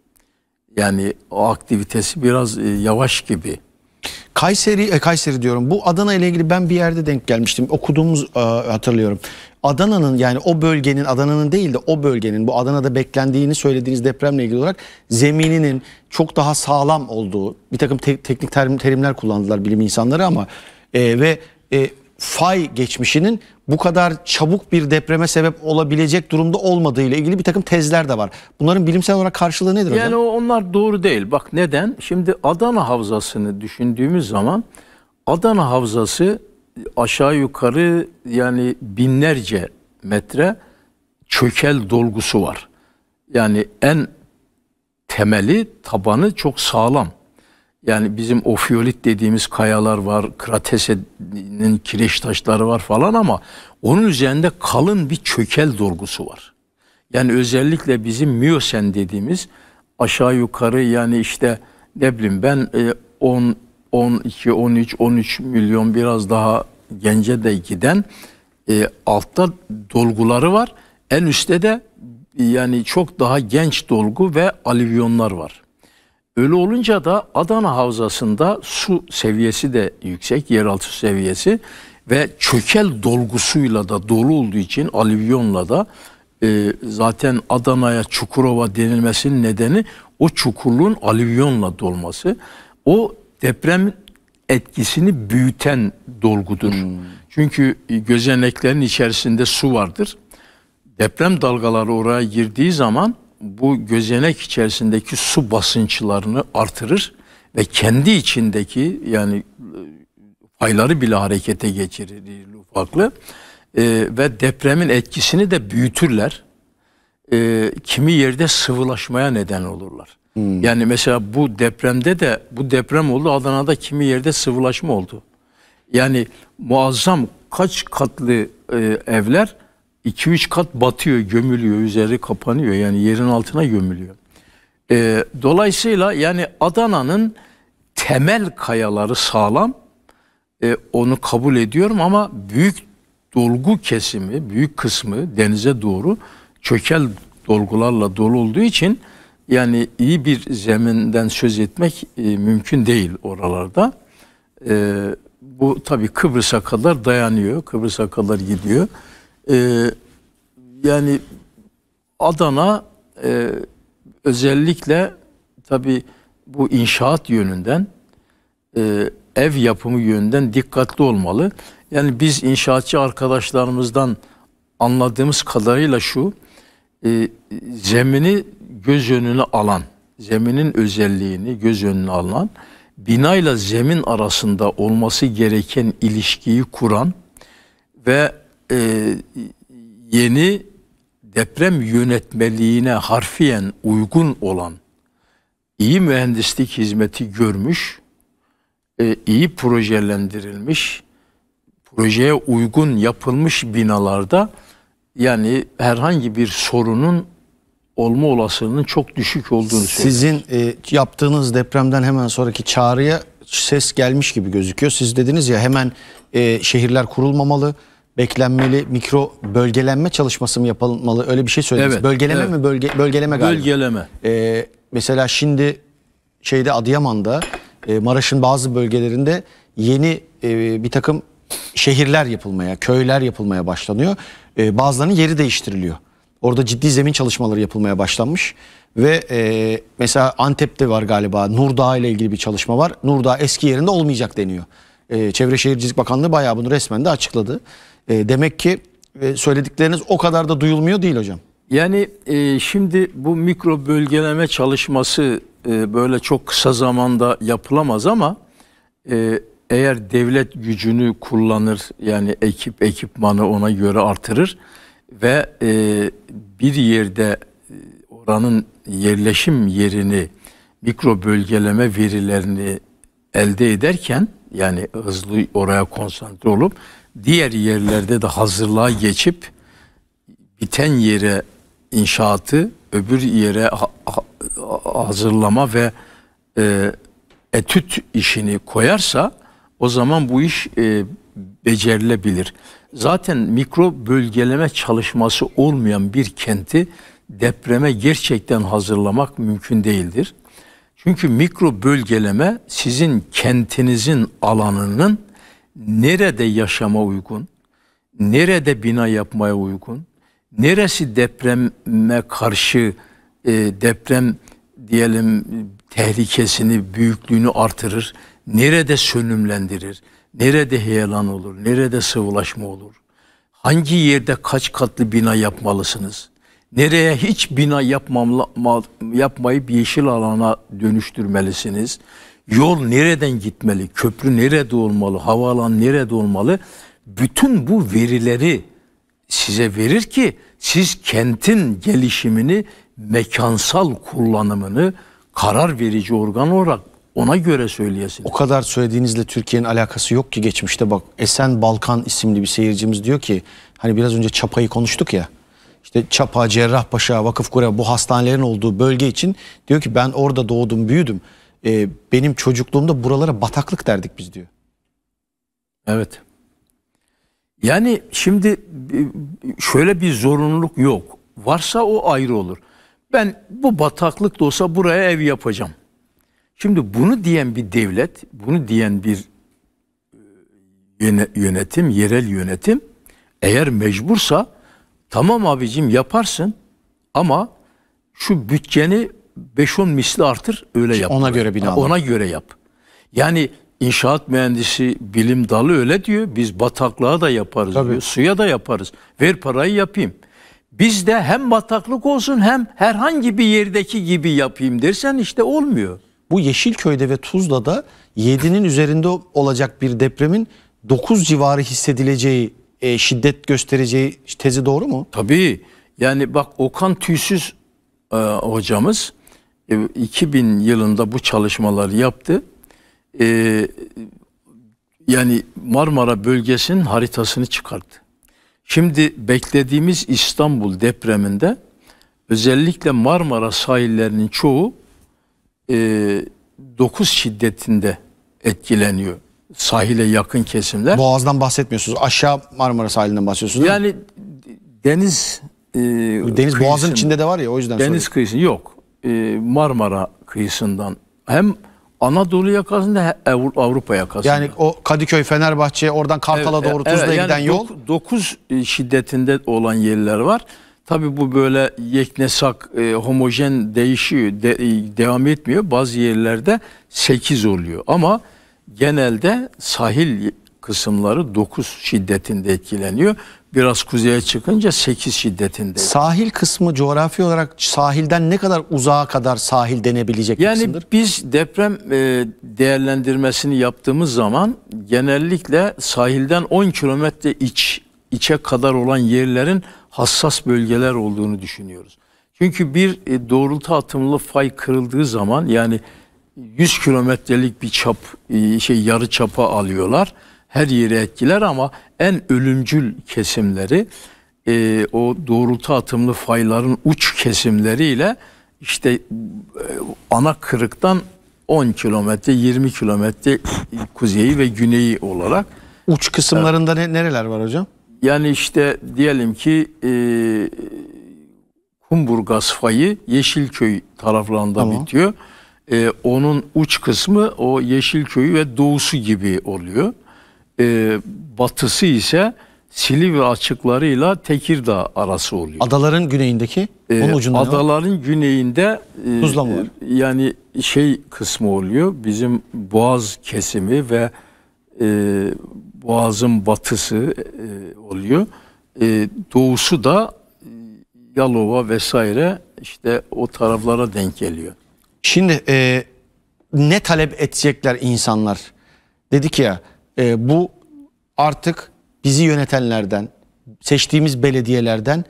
Yani o aktivitesi biraz e, yavaş gibi. Kayseri, e, Kayseri diyorum. Bu Adana ile ilgili ben bir yerde denk gelmiştim. Okuduğumuz e, hatırlıyorum. Adana'nın yani o bölgenin Adana'nın değil de o bölgenin bu Adana'da beklendiğini söylediğiniz depremle ilgili olarak zemininin çok daha sağlam olduğu bir takım te teknik terim, terimler kullandılar bilim insanları ama e, ve e, fay geçmişinin bu kadar çabuk bir depreme sebep olabilecek durumda olmadığı ile ilgili bir takım tezler de var. Bunların bilimsel olarak karşılığı nedir yani hocam? Yani onlar doğru değil. Bak neden? Şimdi Adana Havzası'nı düşündüğümüz zaman Adana Havzası aşağı yukarı yani binlerce metre çökel dolgusu var. Yani en temeli, tabanı çok sağlam. Yani bizim ofiolit dediğimiz kayalar var, kratesenin kireç taşları var falan ama onun üzerinde kalın bir çökel dolgusu var. Yani özellikle bizim miyosen dediğimiz aşağı yukarı yani işte ne bileyim ben 10, 12, 13, 13 milyon biraz daha gence de giden e, altta dolguları var. En üstte de yani çok daha genç dolgu ve alivyonlar var. Öyle olunca da Adana Havzası'nda su seviyesi de yüksek, yeraltı seviyesi ve çökel dolgusuyla da dolu olduğu için alüvyonla da e, zaten Adana'ya Çukurova denilmesinin nedeni o çukurluğun alüvyonla dolması. O deprem etkisini büyüten dolgudur. Hmm. Çünkü e, gözeneklerin içerisinde su vardır. Deprem dalgaları oraya girdiği zaman bu gözenek içerisindeki su basınçlarını artırır ve kendi içindeki yani e, fayları bile harekete geçirir ufaklı e, ve depremin etkisini de büyütürler. E, kimi yerde sıvılaşmaya neden olurlar. Hmm. Yani mesela bu depremde de bu deprem oldu Adana'da kimi yerde sıvılaşma oldu. Yani muazzam kaç katlı e, evler 2-3 kat batıyor, gömülüyor, üzeri kapanıyor. Yani yerin altına gömülüyor. E, dolayısıyla yani Adana'nın temel kayaları sağlam. E, onu kabul ediyorum ama büyük dolgu kesimi, büyük kısmı denize doğru çökel dolgularla dolu olduğu için yani iyi bir zeminden söz etmek e, mümkün değil oralarda. E, bu tabii Kıbrıs'a kadar dayanıyor, Kıbrıs'a kadar gidiyor. Ee, yani Adana e, özellikle tabi bu inşaat yönünden e, ev yapımı yönünden dikkatli olmalı. Yani biz inşaatçı arkadaşlarımızdan anladığımız kadarıyla şu e, zemini göz önüne alan zeminin özelliğini göz önüne alan bina ile zemin arasında olması gereken ilişkiyi kuran ve e, yeni deprem yönetmeliğine harfiyen uygun olan iyi mühendislik hizmeti görmüş, e, iyi projelendirilmiş, projeye uygun yapılmış binalarda yani herhangi bir sorunun olma olasılığının çok düşük olduğunu Sizin e, yaptığınız depremden hemen sonraki çağrıya ses gelmiş gibi gözüküyor. Siz dediniz ya hemen e, şehirler kurulmamalı, beklenmeli mikro bölgelenme çalışması mı yapılmalı? Öyle bir şey söylediniz. Evet, bölgeleme evet. mi? Bölge, bölgeleme galiba. Bölgeleme. Ee, mesela şimdi şeyde Adıyaman'da e, Maraş'ın bazı bölgelerinde yeni e, bir takım şehirler yapılmaya, köyler yapılmaya başlanıyor. E, bazılarının yeri değiştiriliyor. Orada ciddi zemin çalışmaları yapılmaya başlanmış. Ve e, mesela Antep'te var galiba Nurdağ ile ilgili bir çalışma var. Nurdağ eski yerinde olmayacak deniyor. E, Çevre Şehircilik Bakanlığı bayağı bunu resmen de açıkladı. E, demek ki e, söyledikleriniz o kadar da duyulmuyor değil hocam. Yani e, şimdi bu mikro bölgeleme çalışması e, böyle çok kısa zamanda yapılamaz ama e, eğer devlet gücünü kullanır yani ekip ekipmanı ona göre artırır ve e, bir yerde e, oranın yerleşim yerini mikro bölgeleme verilerini elde ederken yani hızlı oraya konsantre olup diğer yerlerde de hazırlığa geçip biten yere inşaatı öbür yere hazırlama ve e, etüt işini koyarsa o zaman bu iş e, becerilebilir. Zaten mikro bölgeleme çalışması olmayan bir kenti depreme gerçekten hazırlamak mümkün değildir. Çünkü mikro bölgeleme sizin kentinizin alanının nerede yaşama uygun, nerede bina yapmaya uygun, neresi depreme karşı e, deprem diyelim tehlikesini, büyüklüğünü artırır, nerede sönümlendirir, nerede heyelan olur, nerede sıvılaşma olur, hangi yerde kaç katlı bina yapmalısınız, nereye hiç bina yapmamla, yapmayıp yeşil alana dönüştürmelisiniz.'' Yol nereden gitmeli? Köprü nerede olmalı? Havaalan nerede olmalı? Bütün bu verileri size verir ki siz kentin gelişimini, mekansal kullanımını karar verici organ olarak ona göre söyleyesiniz. O kadar söylediğinizle Türkiye'nin alakası yok ki geçmişte bak Esen Balkan isimli bir seyircimiz diyor ki hani biraz önce Çapa'yı konuştuk ya. İşte Çapa, Cerrahpaşa, Vakıfkure bu hastanelerin olduğu bölge için diyor ki ben orada doğdum, büyüdüm e, benim çocukluğumda buralara bataklık derdik biz diyor. Evet. Yani şimdi şöyle bir zorunluluk yok. Varsa o ayrı olur. Ben bu bataklık da olsa buraya ev yapacağım. Şimdi bunu diyen bir devlet, bunu diyen bir e, yönetim, yerel yönetim eğer mecbursa tamam abicim yaparsın ama şu bütçeni 5-10 misli artır öyle yap. Ona göre bina. Ona göre yap. Yani inşaat mühendisi bilim dalı öyle diyor. Biz bataklığa da yaparız Tabii. diyor. Suya da yaparız. Ver parayı yapayım. Bizde hem bataklık olsun hem herhangi bir yerdeki gibi yapayım dersen işte olmuyor. Bu Yeşilköy'de ve Tuzla'da 7'nin üzerinde olacak bir depremin 9 civarı hissedileceği, e, şiddet göstereceği tezi doğru mu? Tabii. Yani bak Okan Tüysüz e, hocamız 2000 e, yılında bu çalışmalar yaptı. E, yani Marmara bölgesinin haritasını çıkarttı. Şimdi beklediğimiz İstanbul depreminde özellikle Marmara sahillerinin çoğu e, 9 şiddetinde etkileniyor. Sahile yakın kesimler. Boğaz'dan bahsetmiyorsunuz. Aşağı Marmara sahilinden bahsediyorsunuz. Yani deniz e, Deniz kıyısın, boğazın içinde de var ya o yüzden Deniz kıyısı yok. E, Marmara kıyısından hem Anadolu yakasında Avrupa yakasında. Yani o Kadıköy, Fenerbahçe, oradan Kartal'a e, evet, doğru Tuzla'ya evet, yani yol. 9 e, şiddetinde olan yerler var. Tabii bu böyle yeknesak, e, homojen değişiyor, de, devam etmiyor. Bazı yerlerde 8 oluyor. Ama genelde sahil kısımları 9 şiddetinde etkileniyor. Biraz kuzeye çıkınca 8 şiddetinde. Sahil kısmı coğrafi olarak sahilden ne kadar uzağa kadar sahil denebilecek yani kısımdır? Yani biz deprem e, değerlendirmesini yaptığımız zaman genellikle sahilden 10 kilometre iç içe kadar olan yerlerin hassas bölgeler olduğunu düşünüyoruz. Çünkü bir e, doğrultu atımlı fay kırıldığı zaman yani 100 kilometrelik bir çap e, şey yarı çapa alıyorlar her yeri etkiler ama en ölümcül kesimleri e, o doğrultu atımlı fayların uç kesimleriyle işte e, ana kırıktan 10 kilometre 20 kilometre kuzeyi ve güneyi olarak. Uç kısımlarında evet. nereler var hocam? Yani işte diyelim ki e, Humburgaz fayı Yeşilköy taraflarında tamam. bitiyor. E, onun uç kısmı o Yeşilköy ve doğusu gibi oluyor e, batısı ise Silivri açıklarıyla Tekirdağ arası oluyor. Adaların güneyindeki ee, onun ucunda Adaların var. güneyinde e, Tuzla Yani şey kısmı oluyor. Bizim Boğaz kesimi ve e, Boğaz'ın batısı e, oluyor. E, doğusu da e, Yalova vesaire işte o taraflara denk geliyor. Şimdi e, ne talep edecekler insanlar? Dedik ya e, bu artık bizi yönetenlerden, seçtiğimiz belediyelerden,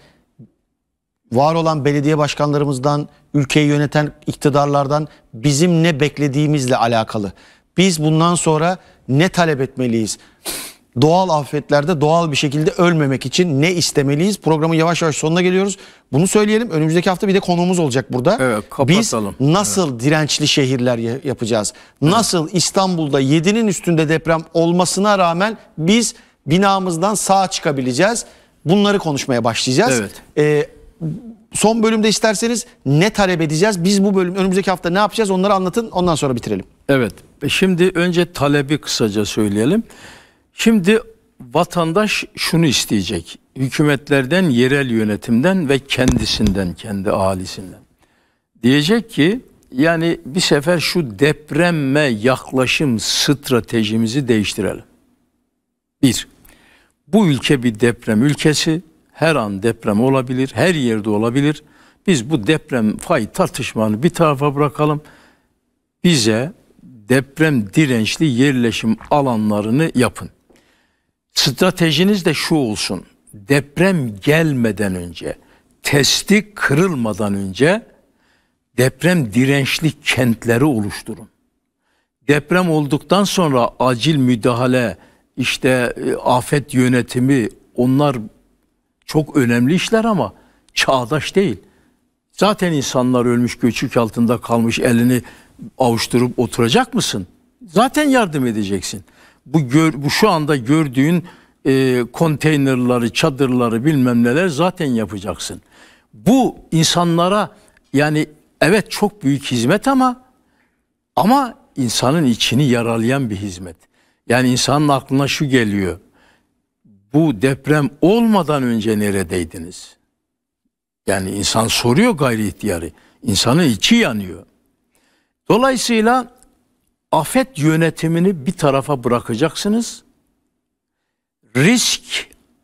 var olan belediye başkanlarımızdan, ülkeyi yöneten iktidarlardan bizim ne beklediğimizle alakalı. Biz bundan sonra ne talep etmeliyiz? doğal afetlerde doğal bir şekilde ölmemek için ne istemeliyiz? Programın yavaş yavaş sonuna geliyoruz. Bunu söyleyelim. Önümüzdeki hafta bir de konuğumuz olacak burada. Evet, kapatalım. Biz nasıl evet. dirençli şehirler yapacağız? Nasıl evet. İstanbul'da 7'nin üstünde deprem olmasına rağmen biz binamızdan sağ çıkabileceğiz? Bunları konuşmaya başlayacağız. Evet. Ee, son bölümde isterseniz ne talep edeceğiz? Biz bu bölüm önümüzdeki hafta ne yapacağız? Onları anlatın. Ondan sonra bitirelim. Evet. Şimdi önce talebi kısaca söyleyelim. Şimdi vatandaş şunu isteyecek. Hükümetlerden, yerel yönetimden ve kendisinden, kendi ailesinden. Diyecek ki yani bir sefer şu depremme yaklaşım stratejimizi değiştirelim. Bir, bu ülke bir deprem ülkesi. Her an deprem olabilir, her yerde olabilir. Biz bu deprem fay tartışmanı bir tarafa bırakalım. Bize deprem dirençli yerleşim alanlarını yapın. Stratejiniz de şu olsun. Deprem gelmeden önce, testi kırılmadan önce deprem dirençli kentleri oluşturun. Deprem olduktan sonra acil müdahale, işte e, afet yönetimi onlar çok önemli işler ama çağdaş değil. Zaten insanlar ölmüş göçük altında kalmış elini avuşturup oturacak mısın? Zaten yardım edeceksin.'' bu, gör, bu şu anda gördüğün e, konteynerları, çadırları bilmem neler zaten yapacaksın. Bu insanlara yani evet çok büyük hizmet ama ama insanın içini yaralayan bir hizmet. Yani insanın aklına şu geliyor. Bu deprem olmadan önce neredeydiniz? Yani insan soruyor gayri ihtiyarı. İnsanın içi yanıyor. Dolayısıyla afet yönetimini bir tarafa bırakacaksınız. Risk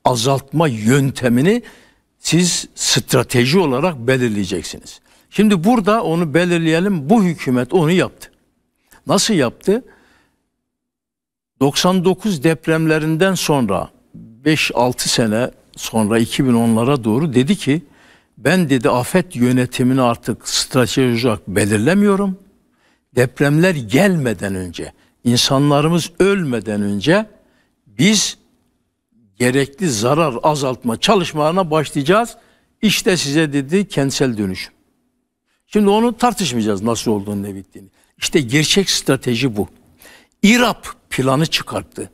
azaltma yöntemini siz strateji olarak belirleyeceksiniz. Şimdi burada onu belirleyelim. Bu hükümet onu yaptı. Nasıl yaptı? 99 depremlerinden sonra 5-6 sene sonra 2010'lara doğru dedi ki ben dedi afet yönetimini artık strateji olarak belirlemiyorum depremler gelmeden önce, insanlarımız ölmeden önce biz gerekli zarar azaltma çalışmalarına başlayacağız. İşte size dedi kentsel dönüşüm. Şimdi onu tartışmayacağız nasıl olduğunu ne bittiğini. İşte gerçek strateji bu. İRAP planı çıkarttı.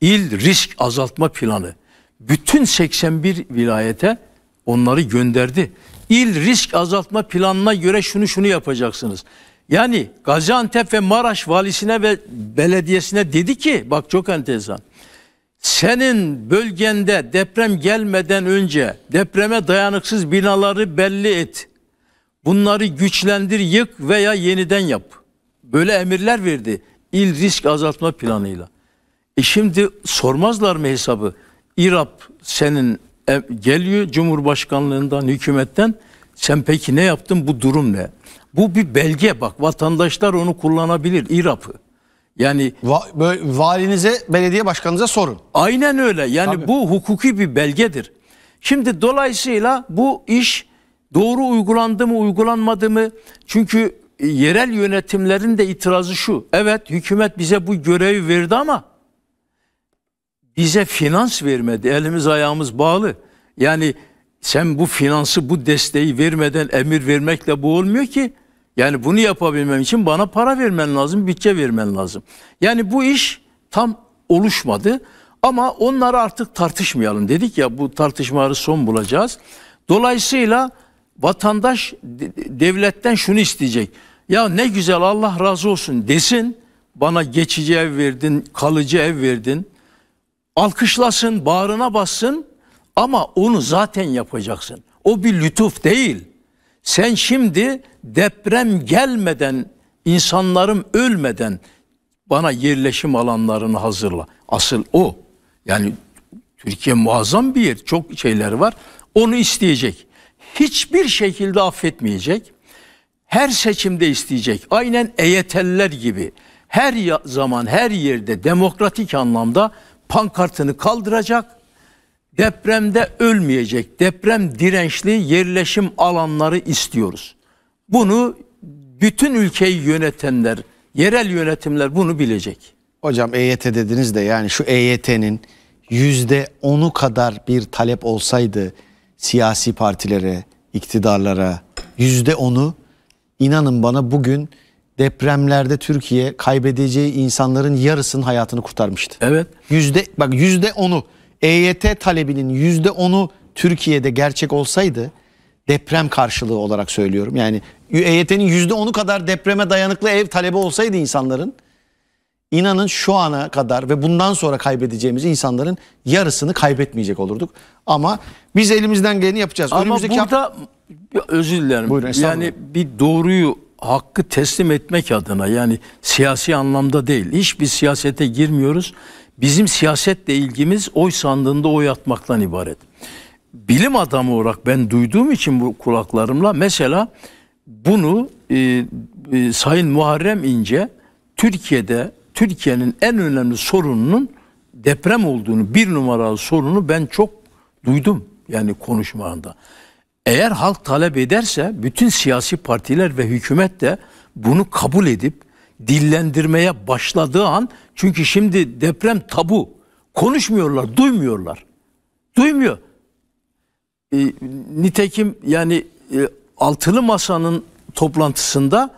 İl risk azaltma planı. Bütün 81 vilayete onları gönderdi. İl risk azaltma planına göre şunu şunu yapacaksınız. Yani Gaziantep ve Maraş valisine ve belediyesine dedi ki bak çok enteresan. Senin bölgende deprem gelmeden önce depreme dayanıksız binaları belli et. Bunları güçlendir, yık veya yeniden yap. Böyle emirler verdi il risk azaltma planıyla. E şimdi sormazlar mı hesabı? İRAP senin e, geliyor Cumhurbaşkanlığından, hükümetten. Sen peki ne yaptın? Bu durum ne? Bu bir belge bak vatandaşlar onu kullanabilir İRAP'ı. Yani Va böyle valinize, belediye başkanınıza sorun. Aynen öyle. Yani Tabii. bu hukuki bir belgedir. Şimdi dolayısıyla bu iş doğru uygulandı mı, uygulanmadı mı? Çünkü e, yerel yönetimlerin de itirazı şu. Evet hükümet bize bu görevi verdi ama bize finans vermedi. Elimiz ayağımız bağlı. Yani sen bu finansı, bu desteği vermeden emir vermekle bu olmuyor ki. Yani bunu yapabilmem için bana para vermen lazım, bütçe vermen lazım. Yani bu iş tam oluşmadı ama onları artık tartışmayalım dedik ya bu tartışmaları son bulacağız. Dolayısıyla vatandaş devletten şunu isteyecek. Ya ne güzel Allah razı olsun desin. Bana geçici ev verdin, kalıcı ev verdin. Alkışlasın, bağrına bassın ama onu zaten yapacaksın. O bir lütuf değil. Sen şimdi deprem gelmeden, insanlarım ölmeden bana yerleşim alanlarını hazırla. Asıl o. Yani Türkiye muazzam bir yer. Çok şeyler var. Onu isteyecek. Hiçbir şekilde affetmeyecek. Her seçimde isteyecek. Aynen EYT'liler gibi. Her zaman, her yerde demokratik anlamda pankartını kaldıracak Depremde ölmeyecek, deprem dirençli yerleşim alanları istiyoruz. Bunu bütün ülkeyi yönetenler, yerel yönetimler bunu bilecek. Hocam EYT dediniz de yani şu EYT'nin yüzde onu kadar bir talep olsaydı siyasi partilere, iktidarlara yüzde onu inanın bana bugün depremlerde Türkiye kaybedeceği insanların yarısının hayatını kurtarmıştı. Evet. Yüzde bak yüzde onu. EYT talebinin yüzde onu Türkiye'de gerçek olsaydı deprem karşılığı olarak söylüyorum. Yani EYT'nin yüzde onu kadar depreme dayanıklı ev talebi olsaydı insanların inanın şu ana kadar ve bundan sonra kaybedeceğimiz insanların yarısını kaybetmeyecek olurduk. Ama biz elimizden geleni yapacağız. Ama Önümüzdeki burada özür dilerim. Buyurun, yani bir doğruyu hakkı teslim etmek adına yani siyasi anlamda değil. Hiçbir siyasete girmiyoruz. Bizim siyasetle ilgimiz oy sandığında oy atmaktan ibaret. Bilim adamı olarak ben duyduğum için bu kulaklarımla mesela bunu e, e, Sayın Muharrem İnce Türkiye'de Türkiye'nin en önemli sorununun deprem olduğunu bir numaralı sorunu ben çok duydum yani konuşmanda. Eğer halk talep ederse bütün siyasi partiler ve hükümet de bunu kabul edip dillendirmeye başladığı an çünkü şimdi deprem tabu. Konuşmuyorlar, duymuyorlar. Duymuyor. E, nitekim yani e, altılı masanın toplantısında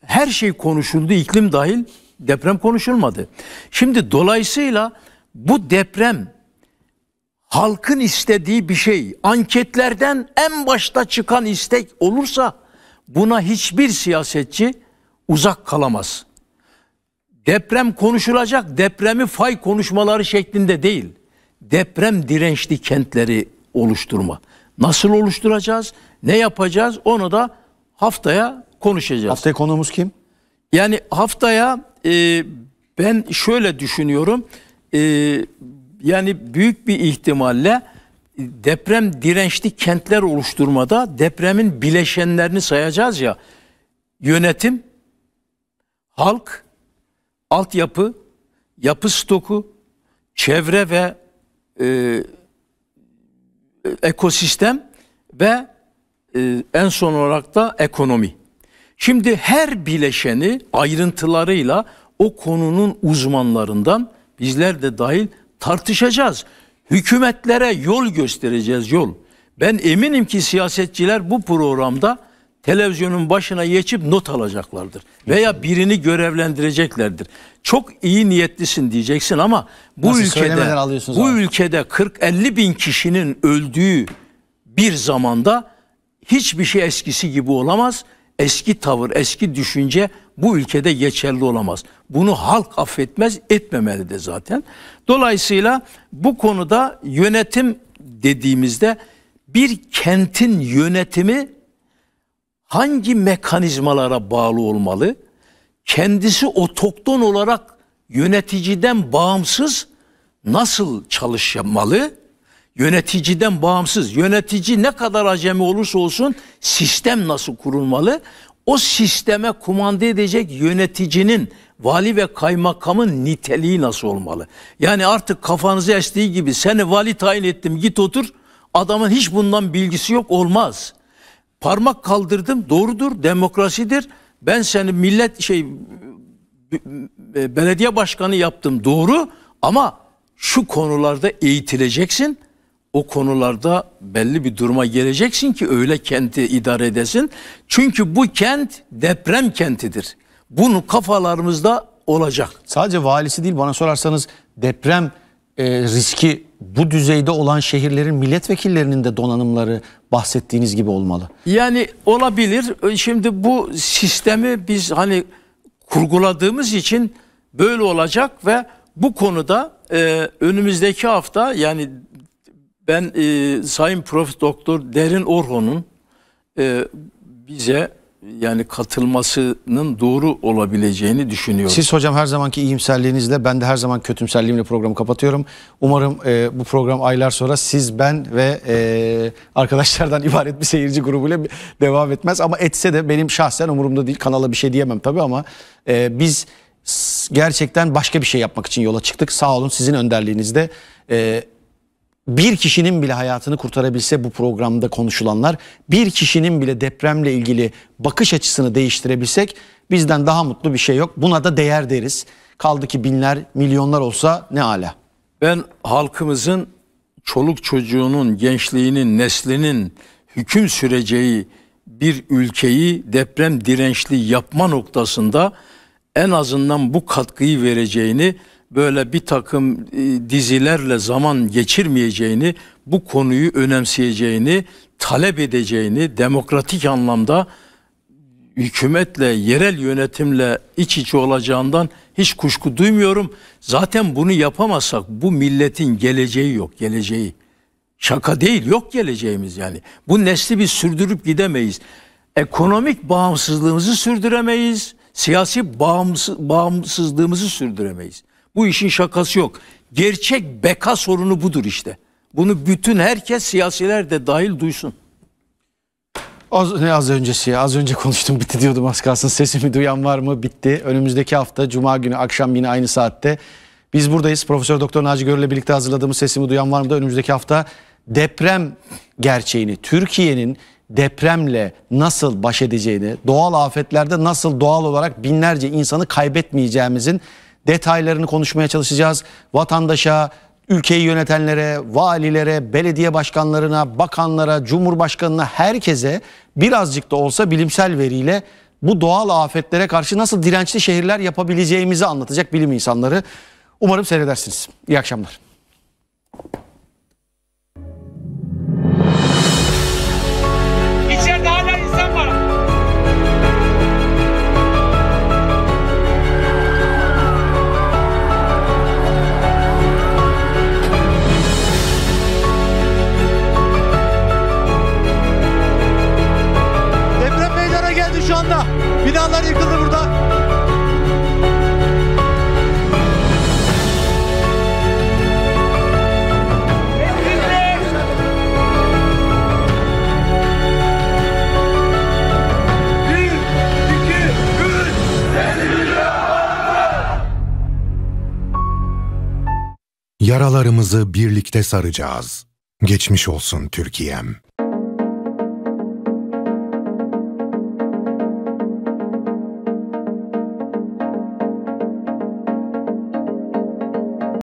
her şey konuşuldu iklim dahil deprem konuşulmadı. Şimdi dolayısıyla bu deprem halkın istediği bir şey. Anketlerden en başta çıkan istek olursa buna hiçbir siyasetçi uzak kalamaz. Deprem konuşulacak, depremi fay konuşmaları şeklinde değil. Deprem dirençli kentleri oluşturma. Nasıl oluşturacağız? Ne yapacağız? Onu da haftaya konuşacağız. Haftaya konuğumuz kim? Yani haftaya e, ben şöyle düşünüyorum. E, yani büyük bir ihtimalle deprem dirençli kentler oluşturmada depremin bileşenlerini sayacağız ya. Yönetim, halk, altyapı, yapı stoku, çevre ve e, ekosistem ve e, en son olarak da ekonomi. Şimdi her bileşeni ayrıntılarıyla o konunun uzmanlarından bizler de dahil tartışacağız. Hükümetlere yol göstereceğiz yol. Ben eminim ki siyasetçiler bu programda televizyonun başına geçip not alacaklardır. Veya birini görevlendireceklerdir. Çok iyi niyetlisin diyeceksin ama bu Nasıl ülkede bu abi? ülkede 40-50 bin kişinin öldüğü bir zamanda hiçbir şey eskisi gibi olamaz. Eski tavır, eski düşünce bu ülkede geçerli olamaz. Bunu halk affetmez, etmemeli de zaten. Dolayısıyla bu konuda yönetim dediğimizde bir kentin yönetimi hangi mekanizmalara bağlı olmalı? Kendisi otokton olarak yöneticiden bağımsız nasıl çalışmalı? Yöneticiden bağımsız, yönetici ne kadar acemi olursa olsun sistem nasıl kurulmalı? O sisteme kumanda edecek yöneticinin, vali ve kaymakamın niteliği nasıl olmalı? Yani artık kafanızı estiği gibi seni vali tayin ettim git otur, adamın hiç bundan bilgisi yok olmaz.'' parmak kaldırdım doğrudur demokrasidir. Ben seni millet şey belediye başkanı yaptım doğru ama şu konularda eğitileceksin. O konularda belli bir duruma geleceksin ki öyle kenti idare edesin. Çünkü bu kent deprem kentidir. Bunu kafalarımızda olacak. Sadece valisi değil bana sorarsanız deprem e, riski bu düzeyde olan şehirlerin milletvekillerinin de donanımları bahsettiğiniz gibi olmalı. Yani olabilir. E, şimdi bu sistemi biz hani kurguladığımız için böyle olacak ve bu konuda e, önümüzdeki hafta yani ben e, Sayın Prof. Doktor Derin Orhon'un e, bize yani katılmasının doğru olabileceğini düşünüyorum. Siz hocam her zamanki iyimserliğinizle ben de her zaman kötümserliğimle programı kapatıyorum. Umarım e, bu program aylar sonra siz, ben ve e, arkadaşlardan ibaret bir seyirci grubuyla devam etmez. Ama etse de benim şahsen umurumda değil kanala bir şey diyemem tabii ama e, biz gerçekten başka bir şey yapmak için yola çıktık. Sağ olun sizin önderliğinizde. E, bir kişinin bile hayatını kurtarabilse bu programda konuşulanlar, bir kişinin bile depremle ilgili bakış açısını değiştirebilsek bizden daha mutlu bir şey yok. Buna da değer deriz. Kaldı ki binler, milyonlar olsa ne ala. Ben halkımızın çoluk çocuğunun, gençliğinin, neslinin hüküm süreceği bir ülkeyi deprem dirençli yapma noktasında en azından bu katkıyı vereceğini böyle bir takım e, dizilerle zaman geçirmeyeceğini, bu konuyu önemseyeceğini, talep edeceğini, demokratik anlamda hükümetle, yerel yönetimle iç içe olacağından hiç kuşku duymuyorum. Zaten bunu yapamazsak bu milletin geleceği yok, geleceği. Şaka değil, yok geleceğimiz yani. Bu nesli biz sürdürüp gidemeyiz. Ekonomik bağımsızlığımızı sürdüremeyiz. Siyasi bağımsız, bağımsızlığımızı sürdüremeyiz. Bu işin şakası yok. Gerçek beka sorunu budur işte. Bunu bütün herkes siyasiler de dahil duysun. Az, ne az öncesi ya az önce konuştum bitti diyordum az kalsın sesimi duyan var mı bitti. Önümüzdeki hafta cuma günü akşam yine aynı saatte biz buradayız. Profesör Doktor Naci Görür'le birlikte hazırladığımız sesimi duyan var mı da önümüzdeki hafta deprem gerçeğini Türkiye'nin depremle nasıl baş edeceğini, doğal afetlerde nasıl doğal olarak binlerce insanı kaybetmeyeceğimizin detaylarını konuşmaya çalışacağız. Vatandaşa, ülkeyi yönetenlere, valilere, belediye başkanlarına, bakanlara, cumhurbaşkanına, herkese birazcık da olsa bilimsel veriyle bu doğal afetlere karşı nasıl dirençli şehirler yapabileceğimizi anlatacak bilim insanları. Umarım seyredersiniz. İyi akşamlar. Yaralarımızı birlikte saracağız. Geçmiş olsun Türkiye'm.